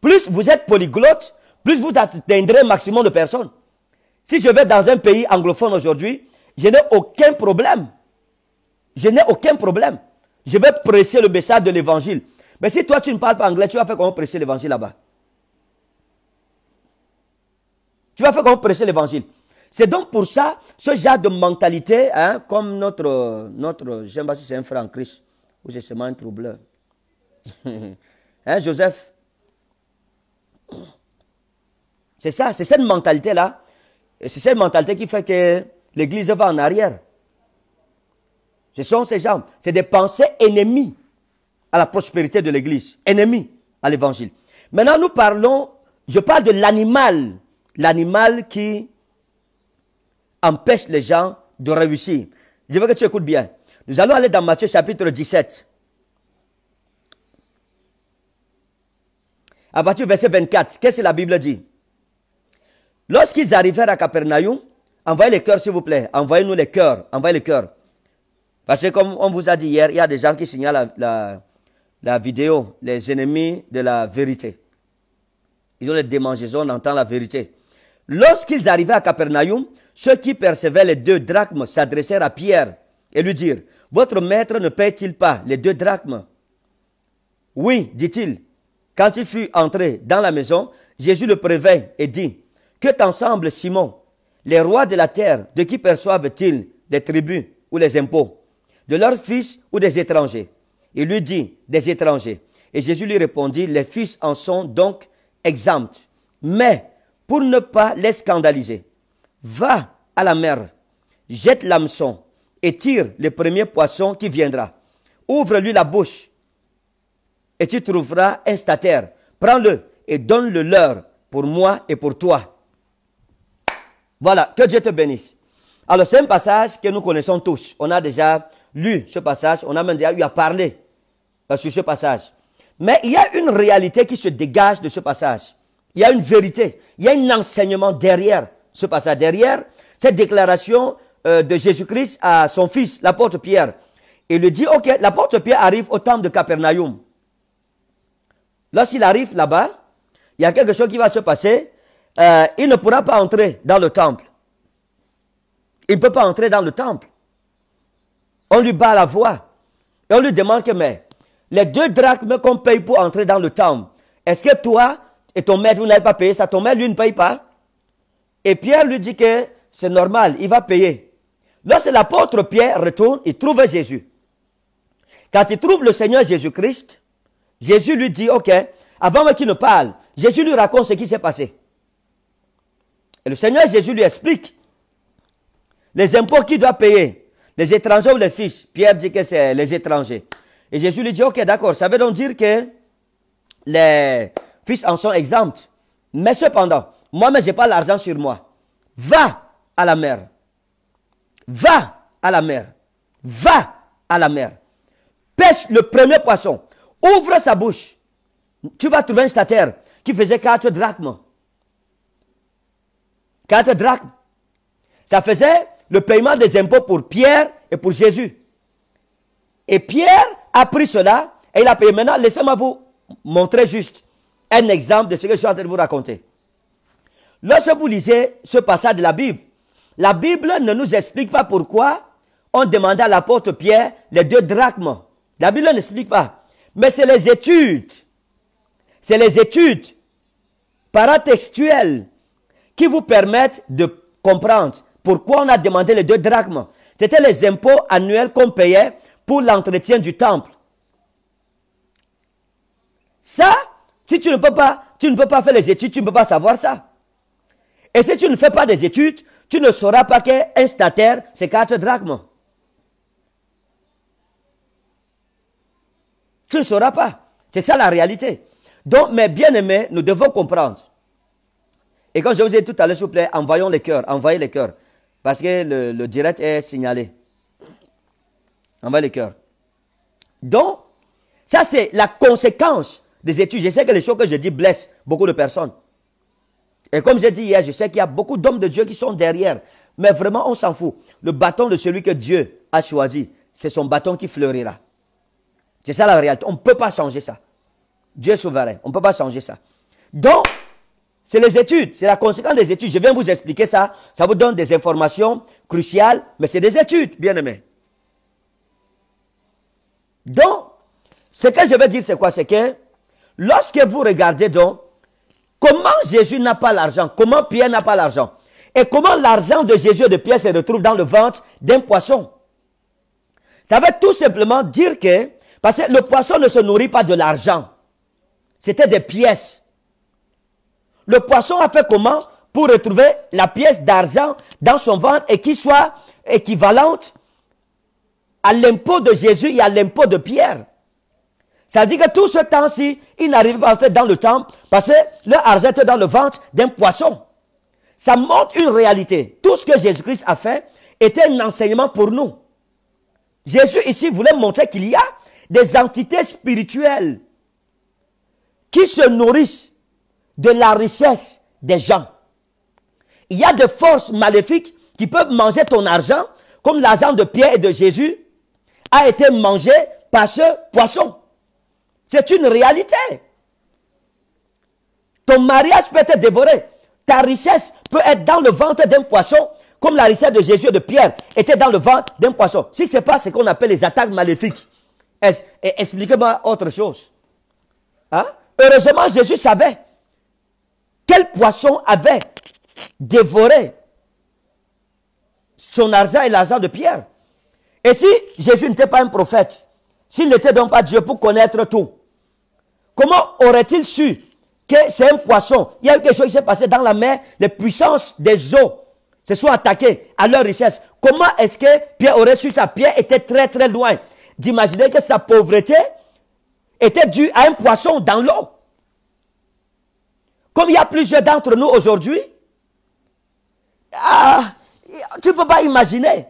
Plus vous êtes polyglotte, plus vous atteindrez un maximum de personnes. Si je vais dans un pays anglophone aujourd'hui, je n'ai aucun problème. Je n'ai aucun problème. Je vais presser le message de l'évangile. Mais si toi tu ne parles pas anglais, tu vas faire comment presser l'évangile là-bas Tu vas faire comment presser l'évangile C'est donc pour ça, ce genre de mentalité, hein, comme notre, notre j'aime pas si c'est un frère en Christ, ou seulement un troubleur. hein, Joseph C'est ça, c'est cette mentalité-là. C'est cette mentalité qui fait que l'Église va en arrière. Ce sont ces gens. C'est des pensées ennemies à la prospérité de l'Église, ennemies à l'Évangile. Maintenant, nous parlons, je parle de l'animal, l'animal qui empêche les gens de réussir. Je veux que tu écoutes bien. Nous allons aller dans Matthieu chapitre 17. À partir du verset 24, qu'est-ce que la Bible dit Lorsqu'ils arrivèrent à Capernaum, envoyez les cœurs s'il vous plaît, envoyez-nous les cœurs, envoyez les cœurs. Parce que comme on vous a dit hier, il y a des gens qui signalent la, vidéo, les ennemis de la vérité. Ils ont les démangeaisons, on entend la vérité. Lorsqu'ils arrivaient à Capernaum, ceux qui percevaient les deux drachmes s'adressèrent à Pierre et lui dirent, votre maître ne paie-t-il pas les deux drachmes Oui, dit-il. Quand il fut entré dans la maison, Jésus le prévint et dit, Que t'ensemble, Simon Les rois de la terre, de qui perçoivent-ils des tribus ou les impôts De leurs fils ou des étrangers Il lui dit, Des étrangers. Et Jésus lui répondit, Les fils en sont donc exempts. Mais, pour ne pas les scandaliser, va à la mer, jette l'hameçon et tire le premier poisson qui viendra. Ouvre-lui la bouche et tu trouveras un stataire. Prends-le et donne-le leur pour moi et pour toi. Voilà, que Dieu te bénisse. Alors c'est un passage que nous connaissons tous. On a déjà lu ce passage, on a même déjà eu à parler euh, sur ce passage. Mais il y a une réalité qui se dégage de ce passage. Il y a une vérité, il y a un enseignement derrière ce passage, derrière cette déclaration euh, de Jésus-Christ à son fils, l'apôtre Pierre. Il lui dit, ok, l'apôtre Pierre arrive au temple de Capernaum. Lorsqu'il arrive là-bas, il y a quelque chose qui va se passer. Euh, il ne pourra pas entrer dans le temple. Il ne peut pas entrer dans le temple. On lui bat la voix. Et on lui demande que, mais, les deux drachmes qu'on paye pour entrer dans le temple, est-ce que toi et ton maître, vous n'avez pas payé ça Ton maître, lui, ne paye pas. Et Pierre lui dit que c'est normal, il va payer. Lorsque l'apôtre Pierre retourne, il trouve Jésus. Quand il trouve le Seigneur Jésus-Christ, Jésus lui dit, OK, avant qu'il ne parle, Jésus lui raconte ce qui s'est passé. Et le Seigneur Jésus lui explique les impôts qu'il doit payer, les étrangers ou les fils. Pierre dit que c'est les étrangers. Et Jésus lui dit, OK, d'accord, ça veut donc dire que les fils en sont exempts. Mais cependant, moi-même, je n'ai pas l'argent sur moi. Va à la mer va à la mer, va à la mer, pêche le premier poisson, ouvre sa bouche. Tu vas trouver un stataire qui faisait quatre drachmes. 4 drachmes. Ça faisait le paiement des impôts pour Pierre et pour Jésus. Et Pierre a pris cela et il a payé. Maintenant, laissez-moi vous montrer juste un exemple de ce que je suis en train de vous raconter. Lorsque vous lisez ce passage de la Bible, la Bible ne nous explique pas pourquoi on demanda à l'apôtre Pierre les deux drachmes. La Bible n'explique pas. Mais c'est les études, c'est les études paratextuelles qui vous permettent de comprendre pourquoi on a demandé les deux drachmes. C'était les impôts annuels qu'on payait pour l'entretien du temple. Ça, si tu ne peux pas, tu ne peux pas faire les études, tu ne peux pas savoir ça. Et si tu ne fais pas des études, tu ne sauras pas qu'un stater, c'est quatre drachmes. Tu ne sauras pas. C'est ça la réalité. Donc, mes bien-aimés, nous devons comprendre. Et comme je vous ai dit tout à l'heure, s'il vous plaît, envoyons les cœurs, envoyez les cœurs. Parce que le, le direct est signalé. Envoyez les cœurs. Donc, ça c'est la conséquence des études. Je sais que les choses que je dis blessent beaucoup de personnes. Et comme j'ai dit hier, je sais qu'il y a beaucoup d'hommes de Dieu qui sont derrière. Mais vraiment, on s'en fout. Le bâton de celui que Dieu a choisi, c'est son bâton qui fleurira. C'est ça la réalité. On ne peut pas changer ça. Dieu est souverain. On ne peut pas changer ça. Donc, c'est les études. C'est la conséquence des études. Je viens vous expliquer ça. Ça vous donne des informations cruciales, mais c'est des études, bien aimé. Donc, ce que je vais dire, c'est quoi C'est que lorsque vous regardez donc Comment Jésus n'a pas l'argent Comment Pierre n'a pas l'argent Et comment l'argent de Jésus et de Pierre se retrouve dans le ventre d'un poisson Ça veut tout simplement dire que, parce que le poisson ne se nourrit pas de l'argent. C'était des pièces. Le poisson a fait comment pour retrouver la pièce d'argent dans son ventre et qui soit équivalente à l'impôt de Jésus et à l'impôt de Pierre. Ça veut dire que tout ce temps-ci, il n'arrive pas à entrer dans le temple parce que le argent est dans le ventre d'un poisson. Ça montre une réalité. Tout ce que Jésus-Christ a fait était un enseignement pour nous. Jésus ici voulait montrer qu'il y a des entités spirituelles qui se nourrissent de la richesse des gens. Il y a des forces maléfiques qui peuvent manger ton argent, comme l'argent de Pierre et de Jésus a été mangé par ce poisson. C'est une réalité. Ton mariage peut être dévoré. Ta richesse peut être dans le ventre d'un poisson, comme la richesse de Jésus et de Pierre était dans le ventre d'un poisson. Si ce n'est pas ce qu'on appelle les attaques maléfiques, expliquez-moi autre chose. Hein? Heureusement, Jésus savait quel poisson avait dévoré son argent et l'argent de Pierre. Et si Jésus n'était pas un prophète, s'il n'était donc pas Dieu pour connaître tout, comment aurait-il su que c'est un poisson Il y a eu quelque chose qui s'est passé dans la mer, les puissances des eaux se sont attaquées à leur richesse. Comment est-ce que Pierre aurait su ça Pierre était très très loin d'imaginer que sa pauvreté était due à un poisson dans l'eau. Comme il y a plusieurs d'entre nous aujourd'hui, ah, tu ne peux pas imaginer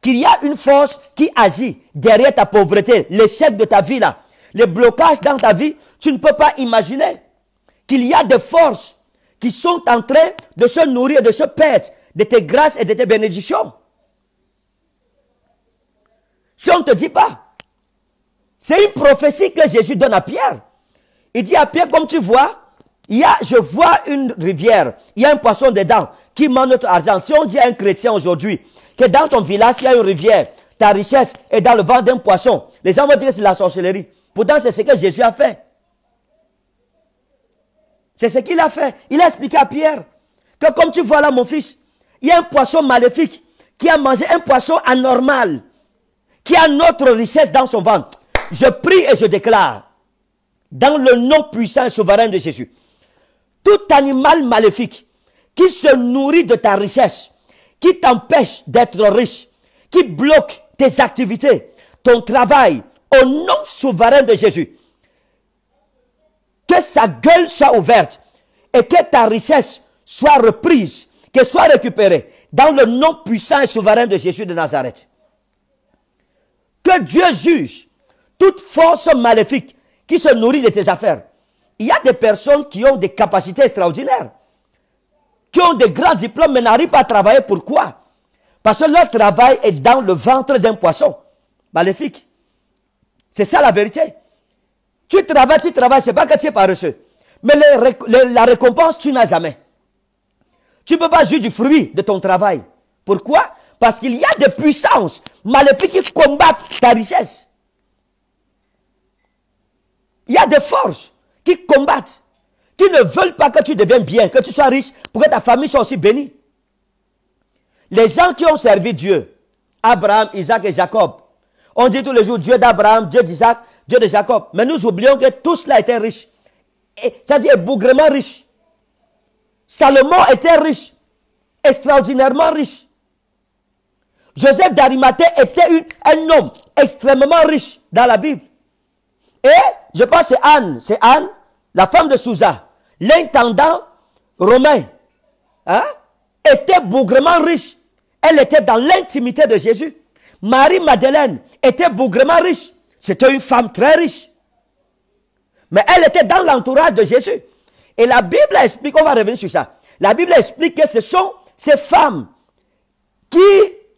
qu'il y a une force qui agit derrière ta pauvreté, l'échec de ta vie là, les blocages dans ta vie, tu ne peux pas imaginer qu'il y a des forces qui sont en train de se nourrir, de se perdre de tes grâces et de tes bénédictions. Si on ne te dit pas, c'est une prophétie que Jésus donne à Pierre. Il dit à Pierre, comme tu vois, il y a, je vois une rivière, il y a un poisson dedans qui manque notre argent. Si on dit à un chrétien aujourd'hui, que dans ton village, il y a une rivière, ta richesse est dans le vent d'un poisson. Les gens vont dire que c'est la sorcellerie. Pourtant, c'est ce que Jésus a fait. C'est ce qu'il a fait. Il a expliqué à Pierre que comme tu vois là, mon fils, il y a un poisson maléfique qui a mangé un poisson anormal, qui a notre richesse dans son ventre. Je prie et je déclare, dans le nom puissant et souverain de Jésus, tout animal maléfique qui se nourrit de ta richesse, qui t'empêche d'être riche, qui bloque tes activités, ton travail, au nom souverain de Jésus. Que sa gueule soit ouverte et que ta richesse soit reprise, que soit récupérée dans le nom puissant et souverain de Jésus de Nazareth. Que Dieu juge toute force maléfique qui se nourrit de tes affaires. Il y a des personnes qui ont des capacités extraordinaires qui ont des grands diplômes mais n'arrivent pas à travailler. Pourquoi Parce que leur travail est dans le ventre d'un poisson. Maléfique. C'est ça la vérité. Tu travailles, tu travailles, n'est pas que tu es paresseux. Mais la récompense, tu n'as jamais. Tu ne peux pas jouer du fruit de ton travail. Pourquoi Parce qu'il y a des puissances maléfiques qui combattent ta richesse. Il y a des forces qui combattent. Tu ne veux pas que tu deviennes bien, que tu sois riche, pour que ta famille soit aussi bénie. Les gens qui ont servi Dieu, Abraham, Isaac et Jacob, on dit tous les jours Dieu d'Abraham, Dieu d'Isaac, Dieu de Jacob. Mais nous oublions que tout cela était riche. C'est-à-dire bougrement riche. Salomon était riche, extraordinairement riche. Joseph d'Arimathée était un homme extrêmement riche dans la Bible. Et je pense c'est Anne, c'est Anne, la femme de Souza l'intendant romain hein, était bougrement riche. Elle était dans l'intimité de Jésus. Marie-Madeleine était bougrement riche. C'était une femme très riche. Mais elle était dans l'entourage de Jésus. Et la Bible explique, on va revenir sur ça. La Bible explique que ce sont ces femmes qui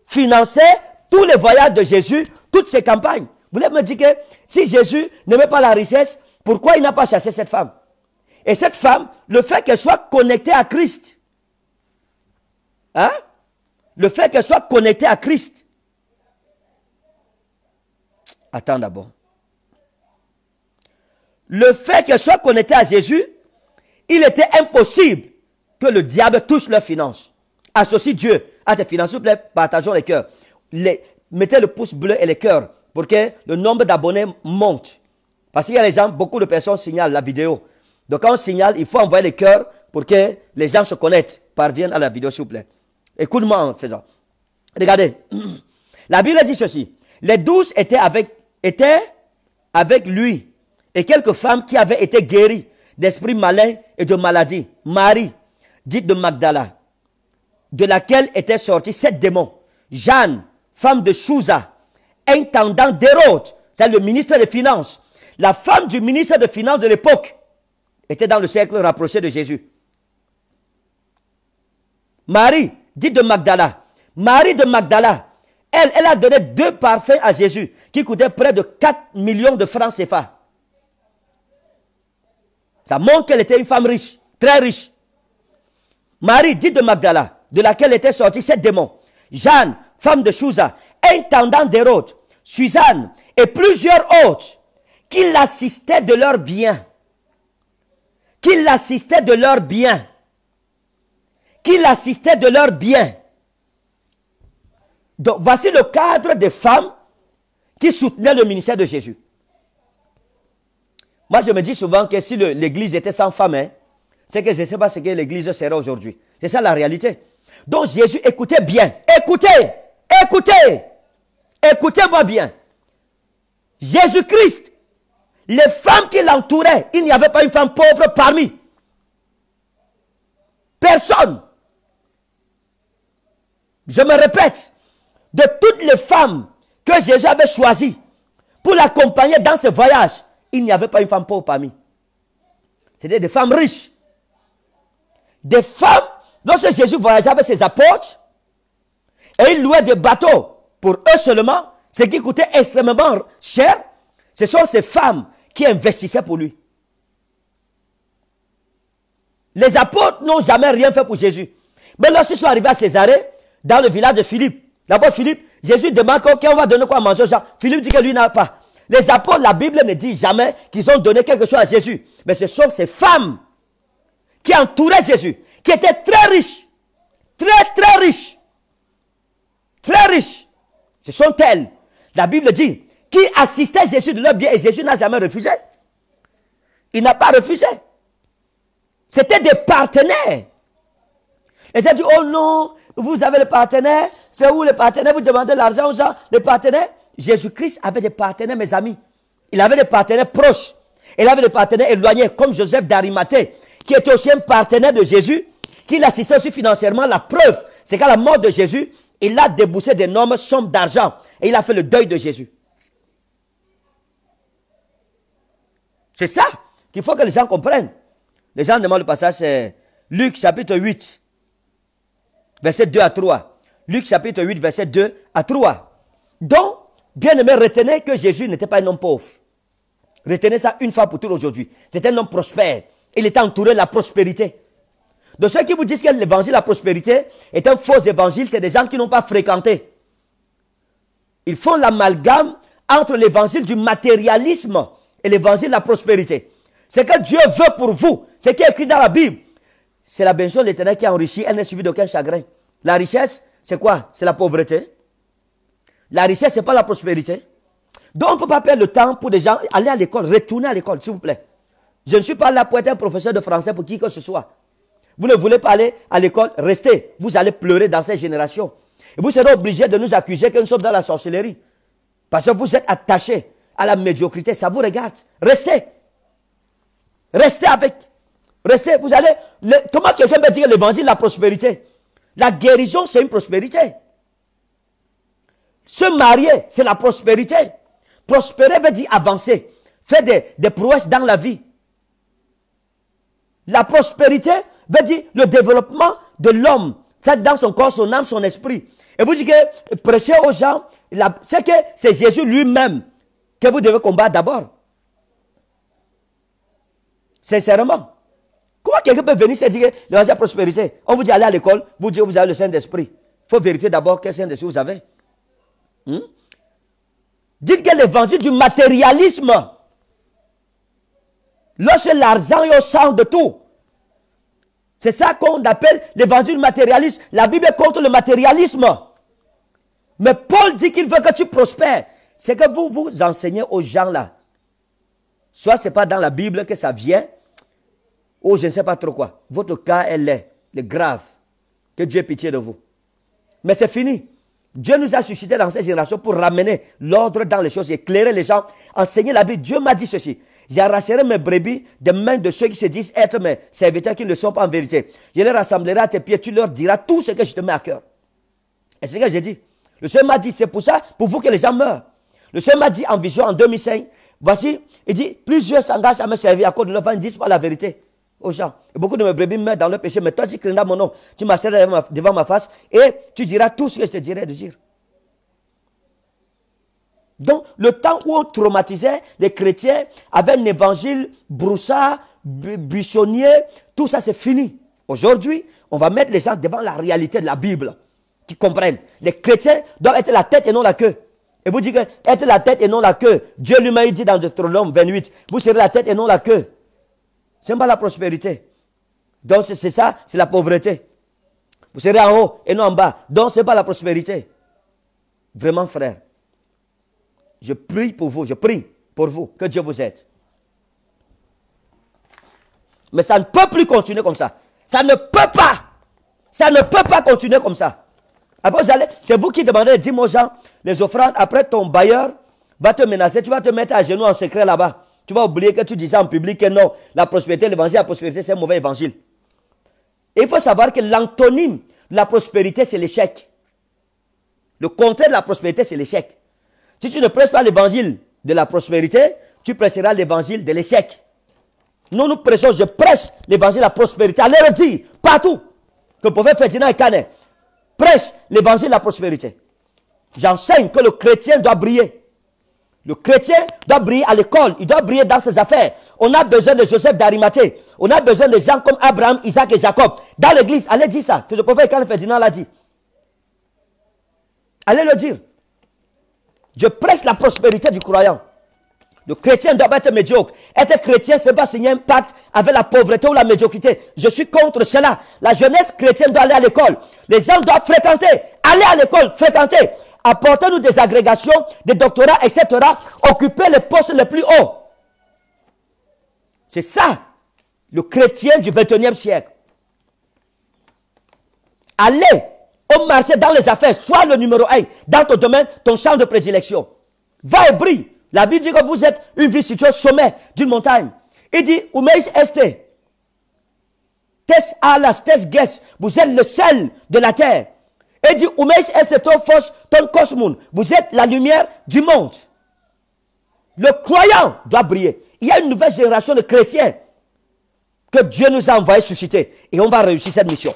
finançaient tous les voyages de Jésus, toutes ces campagnes. Vous voulez me dire que si Jésus n'aimait pas la richesse, pourquoi il n'a pas chassé cette femme et cette femme, le fait qu'elle soit connectée à Christ, hein? Le fait qu'elle soit connectée à Christ. Attends d'abord. Le fait qu'elle soit connectée à Jésus, il était impossible que le diable touche leurs finances. Associe Dieu à tes finances. S'il vous plaît, partageons les cœurs. mettez le pouce bleu et les cœurs pour que le nombre d'abonnés monte. Parce qu'il y a les gens, beaucoup de personnes signalent la vidéo. Donc quand on signale, il faut envoyer les cœurs pour que les gens se connaissent, parviennent à la vidéo, s'il vous plaît. Écoute-moi en faisant. Regardez. La Bible dit ceci. Les douze étaient avec, avec lui et quelques femmes qui avaient été guéries d'esprits malins et de maladies. Marie, dite de Magdala, de laquelle étaient sortis sept démons. Jeanne, femme de Souza, intendant d'Hérode, c'est le ministre des Finances. La femme du ministre des Finances de l'époque, était dans le cercle rapproché de Jésus. Marie, dite de Magdala, Marie de Magdala, elle, elle a donné deux parfums à Jésus qui coûtaient près de 4 millions de francs CFA. Ça montre qu'elle était une femme riche, très riche. Marie, dite de Magdala, de laquelle était sorti cette démons. Jeanne, femme de Chouza, intendant d'Hérode, Suzanne et plusieurs autres qui l'assistaient de leurs biens qu'ils l'assistaient de leur bien. Qu'il l'assistaient de leur bien. Donc voici le cadre des femmes qui soutenaient le ministère de Jésus. Moi, je me dis souvent que si l'Église était sans femmes, hein, c'est que je ne sais pas ce que l'Église serait aujourd'hui. C'est ça la réalité. Donc Jésus, écoutez bien, écoutez, écoutez, écoutez-moi bien. Jésus-Christ les femmes qui l'entouraient, il n'y avait pas une femme pauvre parmi. Personne. Je me répète, de toutes les femmes que Jésus avait choisies pour l'accompagner dans ce voyage, il n'y avait pas une femme pauvre parmi. C'était des femmes riches. Des femmes lorsque Jésus voyageait avec ses apôtres, et il louait des bateaux pour eux seulement, ce qui coûtait extrêmement cher, ce sont ces femmes qui investissaient pour lui. Les apôtres n'ont jamais rien fait pour Jésus. Mais lorsqu'ils sont arrivés à Césarée, dans le village de Philippe, d'abord Philippe, Jésus demande qu'on on va donner quoi à manger aux gens. Philippe dit que lui n'a pas. Les apôtres, la Bible ne dit jamais qu'ils ont donné quelque chose à Jésus. Mais ce sont ces femmes qui entouraient Jésus, qui étaient très riches. Très, très riches. Très riches. Ce sont elles. La Bible dit, qui assistait Jésus de leur bien et Jésus n'a jamais refusé. Il n'a pas refusé. C'était des partenaires. Et j'ai dit, oh non, vous avez le partenaire. C'est où le partenaire Vous demandez l'argent aux gens. Le partenaire Jésus-Christ avait des partenaires, mes amis. Il avait des partenaires proches. Il avait des partenaires éloignés, comme Joseph d'Arimathée, qui était aussi un partenaire de Jésus, qui l'assistait aussi financièrement. La preuve, c'est qu'à la mort de Jésus, il a déboussé d'énormes sommes d'argent. Et il a fait le deuil de Jésus. C'est ça qu'il faut que les gens comprennent. Les gens demandent le passage, c'est Luc chapitre 8, verset 2 à 3. Luc chapitre 8, verset 2 à 3. Donc, bien-aimé, retenez que Jésus n'était pas un homme pauvre. Retenez ça une fois pour toutes aujourd'hui. C'était un homme prospère. Il était entouré de la prospérité. De ceux qui vous disent que l'évangile de la prospérité est un faux évangile, c'est des gens qui n'ont pas fréquenté. Ils font l'amalgame entre l'évangile du matérialisme et l'évangile la prospérité. Ce que Dieu veut pour vous, ce qui est écrit dans la Bible, c'est la bénédiction de l'éternel qui enrichit, elle n'est suivie d'aucun chagrin. La richesse, c'est quoi C'est la pauvreté. La richesse, c'est pas la prospérité. Donc, on ne peut pas perdre le temps pour des gens. aller à l'école, retourner à l'école, s'il vous plaît. Je ne suis pas là pour être un professeur de français pour qui que ce soit. Vous ne voulez pas aller à l'école, restez. Vous allez pleurer dans cette génération. Et vous serez obligés de nous accuser que nous sommes dans la sorcellerie. Parce que vous êtes attachés à la médiocrité, ça vous regarde. Restez. Restez avec. Restez. Vous allez. comment quelqu'un peut dire l'évangile, la prospérité La guérison, c'est une prospérité. Se marier, c'est la prospérité. Prospérer veut dire avancer, faire des, prouesses dans la vie. La prospérité veut dire le développement de l'homme, cest dans son corps, son âme, son esprit. Et vous dites que prêcher aux gens, c'est que c'est Jésus lui-même que vous devez combattre d'abord. Sincèrement. Comment quelqu'un peut venir se dire que la prospérité On vous dit allez à l'école, vous dites vous avez le Saint-Esprit. Il faut vérifier d'abord quel Saint-Esprit vous avez. Hmm? Dites que l'évangile du matérialisme, lorsque l'argent est au centre de tout, c'est ça qu'on appelle l'évangile matérialiste. La Bible est contre le matérialisme. Mais Paul dit qu'il veut que tu prospères c'est que vous vous enseignez aux gens là. Soit c'est pas dans la Bible que ça vient, ou je ne sais pas trop quoi. Votre cas, elle est, le grave. Que Dieu ait pitié de vous. Mais c'est fini. Dieu nous a suscité dans ces génération pour ramener l'ordre dans les choses, éclairer les gens, enseigner la Bible. Dieu m'a dit ceci. J'arracherai mes brebis des mains de ceux qui se disent être mes serviteurs qui ne le sont pas en vérité. Je les rassemblerai à tes pieds, tu leur diras tout ce que je te mets à cœur. Et c'est ce que j'ai dit. Le Seigneur m'a dit, c'est pour ça, pour vous que les gens meurent. Le Seigneur m'a dit en vision en 2005, voici, il dit, plusieurs s'engagent à me servir à cause de vie, ils disent pas la vérité aux gens. beaucoup de mes brebis meurent dans le péché, mais toi tu craindras mon nom, tu m'asseras devant, ma face et tu diras tout ce que je te dirai de dire. Donc, le temps où on traumatisait les chrétiens avec l'évangile évangile broussard, buissonnier, tout ça c'est fini. Aujourd'hui, on va mettre les gens devant la réalité de la Bible, qui comprennent. Les chrétiens doivent être la tête et non la queue. Et vous dites que la tête et non la queue. Dieu lui-même dit dans Deutéronome 28, vous serez la tête et non la queue. Ce n'est pas la prospérité. Donc c'est ça, c'est la pauvreté. Vous serez en haut et non en bas. Donc ce n'est pas la prospérité. Vraiment frère, je prie pour vous, je prie pour vous, que Dieu vous aide. Mais ça ne peut plus continuer comme ça. Ça ne peut pas. Ça ne peut pas continuer comme ça. Après, c'est vous qui demandez, dis aux gens, les offrandes. Après, ton bailleur va te menacer. Tu vas te mettre à genoux en secret là-bas. Tu vas oublier que tu disais en public que non, la prospérité, l'évangile, la prospérité, c'est un mauvais évangile. il faut savoir que l'antonyme de la prospérité, c'est l'échec. Le contraire de la prospérité, c'est l'échec. Si tu ne prêches pas l'évangile de la prospérité, tu prêcheras l'évangile de l'échec. Nous, nous prêchons, je prêche l'évangile de la prospérité. Allez le dire partout. Que le prophète Ferdinand Canet, Presse l'évangile de la prospérité. J'enseigne que le chrétien doit briller. Le chrétien doit briller à l'école, il doit briller dans ses affaires. On a besoin de Joseph d'Arimathée, on a besoin de gens comme Abraham, Isaac et Jacob. Dans l'église, allez dire ça, que le prophète Carl Ferdinand l'a dit. Allez le dire. Je presse la prospérité du croyant. Le chrétien ne doit pas être médiocre. Être chrétien, ce n'est pas signer un pacte avec la pauvreté ou la médiocrité. Je suis contre cela. La jeunesse chrétienne doit aller à l'école. Les gens doivent fréquenter. Aller à l'école, fréquenter. Apportez-nous des agrégations, des doctorats, etc. Occupez les postes les plus hauts. C'est ça, le chrétien du 21e siècle. Allez au marché dans les affaires, sois le numéro 1 dans ton domaine, ton champ de prédilection. Va et brille. La Bible dit que vous êtes une ville située au sommet d'une montagne. Il dit, tes vous êtes le sel de la terre. Il dit, ton ton vous êtes la lumière du monde. Le croyant doit briller. Il y a une nouvelle génération de chrétiens que Dieu nous a envoyé susciter. Et on va réussir cette mission.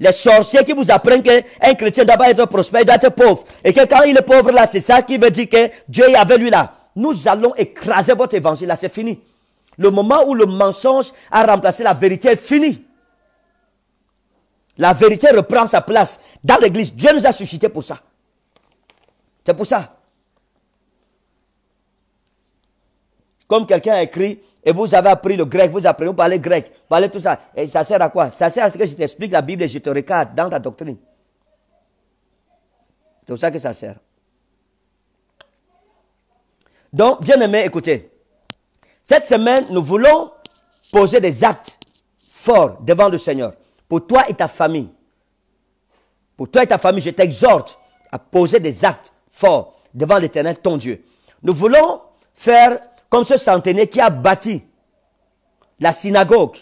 Les sorciers qui vous apprennent qu'un chrétien doit pas être prospère, il doit être pauvre. Et que quand il est pauvre là, c'est ça qui veut dire que Dieu est avec lui là. Nous allons écraser votre évangile là, c'est fini. Le moment où le mensonge a remplacé la vérité est fini. La vérité reprend sa place dans l'église. Dieu nous a suscité pour ça. C'est pour ça. Comme quelqu'un a écrit et vous avez appris le grec, vous apprenez, à parlez grec, vous parlez tout ça. Et ça sert à quoi Ça sert à ce que je t'explique la Bible et je te regarde dans ta doctrine. C'est pour ça que ça sert. Donc, bien aimé, écoutez. Cette semaine, nous voulons poser des actes forts devant le Seigneur. Pour toi et ta famille. Pour toi et ta famille, je t'exhorte à poser des actes forts devant l'Éternel, ton Dieu. Nous voulons faire comme ce centenaire qui a bâti la synagogue.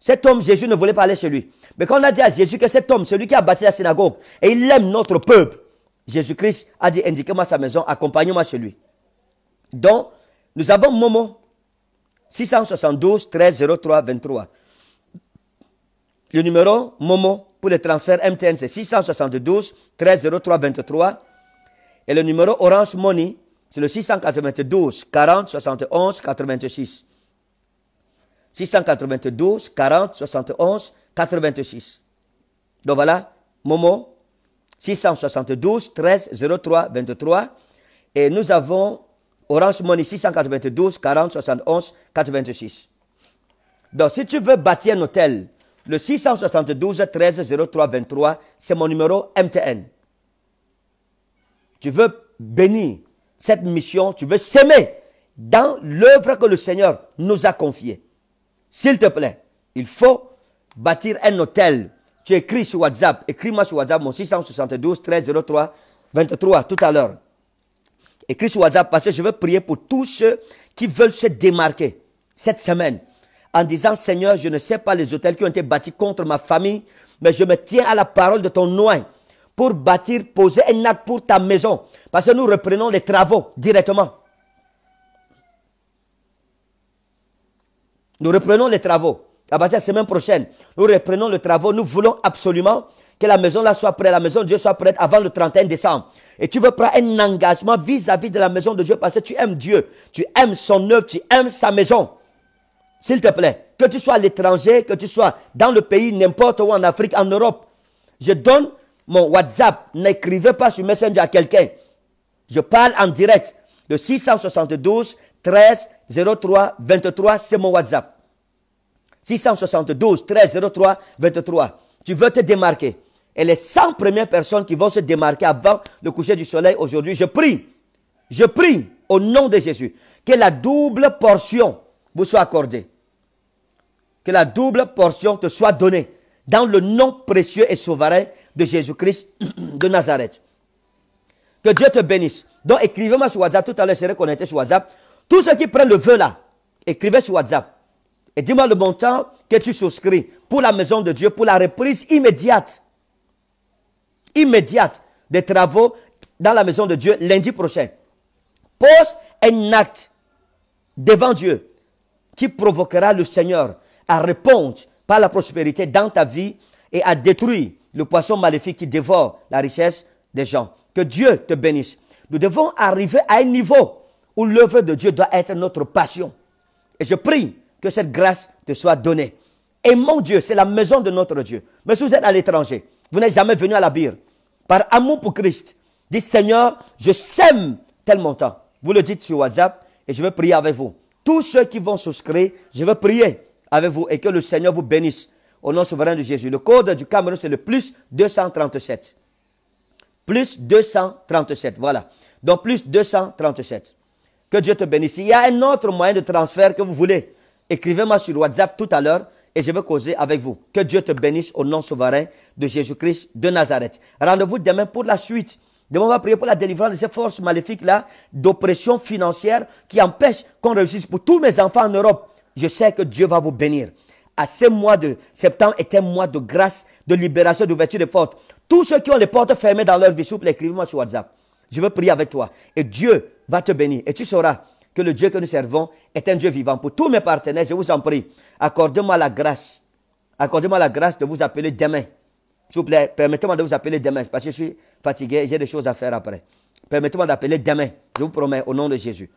Cet homme, Jésus ne voulait pas aller chez lui. Mais quand on a dit à Jésus que cet homme, celui qui a bâti la synagogue, et il aime notre peuple, Jésus-Christ a dit, indiquez-moi sa maison, accompagnez-moi chez lui. Donc, nous avons Momo, 672 13 03 23. Le numéro Momo pour le transfert MTN, c'est 672 13 23. Et le numéro Orange Money, c'est le 692 40 71 86. 692 40 71 86. Donc voilà, Momo, 672 13 03 23. Et nous avons Orange Money 692 40 71 86. Donc si tu veux bâtir un hôtel, le 672 13 03 23, c'est mon numéro MTN. Tu veux bénir cette mission, tu veux s'aimer dans l'œuvre que le Seigneur nous a confiée. S'il te plaît, il faut bâtir un hôtel. Tu écris sur WhatsApp, écris-moi sur WhatsApp mon 672 1303 23 tout à l'heure. Écris sur WhatsApp parce que je veux prier pour tous ceux qui veulent se démarquer cette semaine en disant Seigneur, je ne sais pas les hôtels qui ont été bâtis contre ma famille, mais je me tiens à la parole de ton oin pour bâtir, poser un acte pour ta maison. Parce que nous reprenons les travaux directement. Nous reprenons les travaux. À partir de la semaine prochaine, nous reprenons les travaux. Nous voulons absolument que la maison là soit prête, la maison de Dieu soit prête avant le 31 décembre. Et tu veux prendre un engagement vis-à-vis -vis de la maison de Dieu parce que tu aimes Dieu, tu aimes son œuvre, tu aimes sa maison. S'il te plaît, que tu sois à l'étranger, que tu sois dans le pays, n'importe où en Afrique, en Europe, je donne mon WhatsApp, n'écrivez pas sur Messenger à quelqu'un. Je parle en direct. Le 672 13 03 23, c'est mon WhatsApp. 672 13 03 23. Tu veux te démarquer. Et les 100 premières personnes qui vont se démarquer avant le coucher du soleil aujourd'hui, je prie, je prie au nom de Jésus que la double portion vous soit accordée. Que la double portion te soit donnée dans le nom précieux et souverain de Jésus-Christ de Nazareth. Que Dieu te bénisse. Donc écrivez-moi sur WhatsApp. Tout à l'heure, je serai connecté sur WhatsApp. Tous ceux qui prennent le vœu là, écrivez sur WhatsApp. Et dis-moi le montant que tu souscris pour la maison de Dieu, pour la reprise immédiate. Immédiate des travaux dans la maison de Dieu lundi prochain. Pose un acte devant Dieu qui provoquera le Seigneur à répondre par la prospérité dans ta vie et à détruire le poisson maléfique qui dévore la richesse des gens. Que Dieu te bénisse. Nous devons arriver à un niveau où l'œuvre de Dieu doit être notre passion. Et je prie que cette grâce te soit donnée. Et mon Dieu, c'est la maison de notre Dieu. Mais si vous êtes à l'étranger, vous n'êtes jamais venu à la bire, par amour pour Christ, dites Seigneur, je sème tel temps Vous le dites sur WhatsApp et je veux prier avec vous. Tous ceux qui vont souscrire, je vais prier avec vous et que le Seigneur vous bénisse au nom souverain de Jésus. Le code du Cameroun, c'est le plus 237. Plus 237, voilà. Donc plus 237. Que Dieu te bénisse. Il y a un autre moyen de transfert que vous voulez. Écrivez-moi sur WhatsApp tout à l'heure et je vais causer avec vous. Que Dieu te bénisse au nom souverain de Jésus-Christ de Nazareth. Rendez-vous demain pour la suite. Demain, on va prier pour la délivrance de ces forces maléfiques-là, d'oppression financière qui empêche qu'on réussisse. Pour tous mes enfants en Europe, je sais que Dieu va vous bénir à ce mois de septembre est un mois de grâce, de libération, d'ouverture de portes. Tous ceux qui ont les portes fermées dans leur vie, s'il vous plaît, écrivez-moi sur WhatsApp. Je veux prier avec toi. Et Dieu va te bénir. Et tu sauras que le Dieu que nous servons est un Dieu vivant. Pour tous mes partenaires, je vous en prie, accordez-moi la grâce. Accordez-moi la grâce de vous appeler demain. S'il vous plaît, permettez-moi de vous appeler demain, parce que je suis fatigué j'ai des choses à faire après. Permettez-moi d'appeler demain. Je vous promets, au nom de Jésus.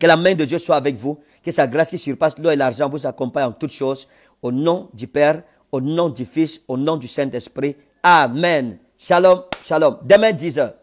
Que la main de Dieu soit avec vous. Que sa grâce qui surpasse l'eau et l'argent vous accompagne en toutes choses. Au nom du Père, au nom du Fils, au nom du Saint-Esprit. Amen. Shalom, shalom. Demain 10h.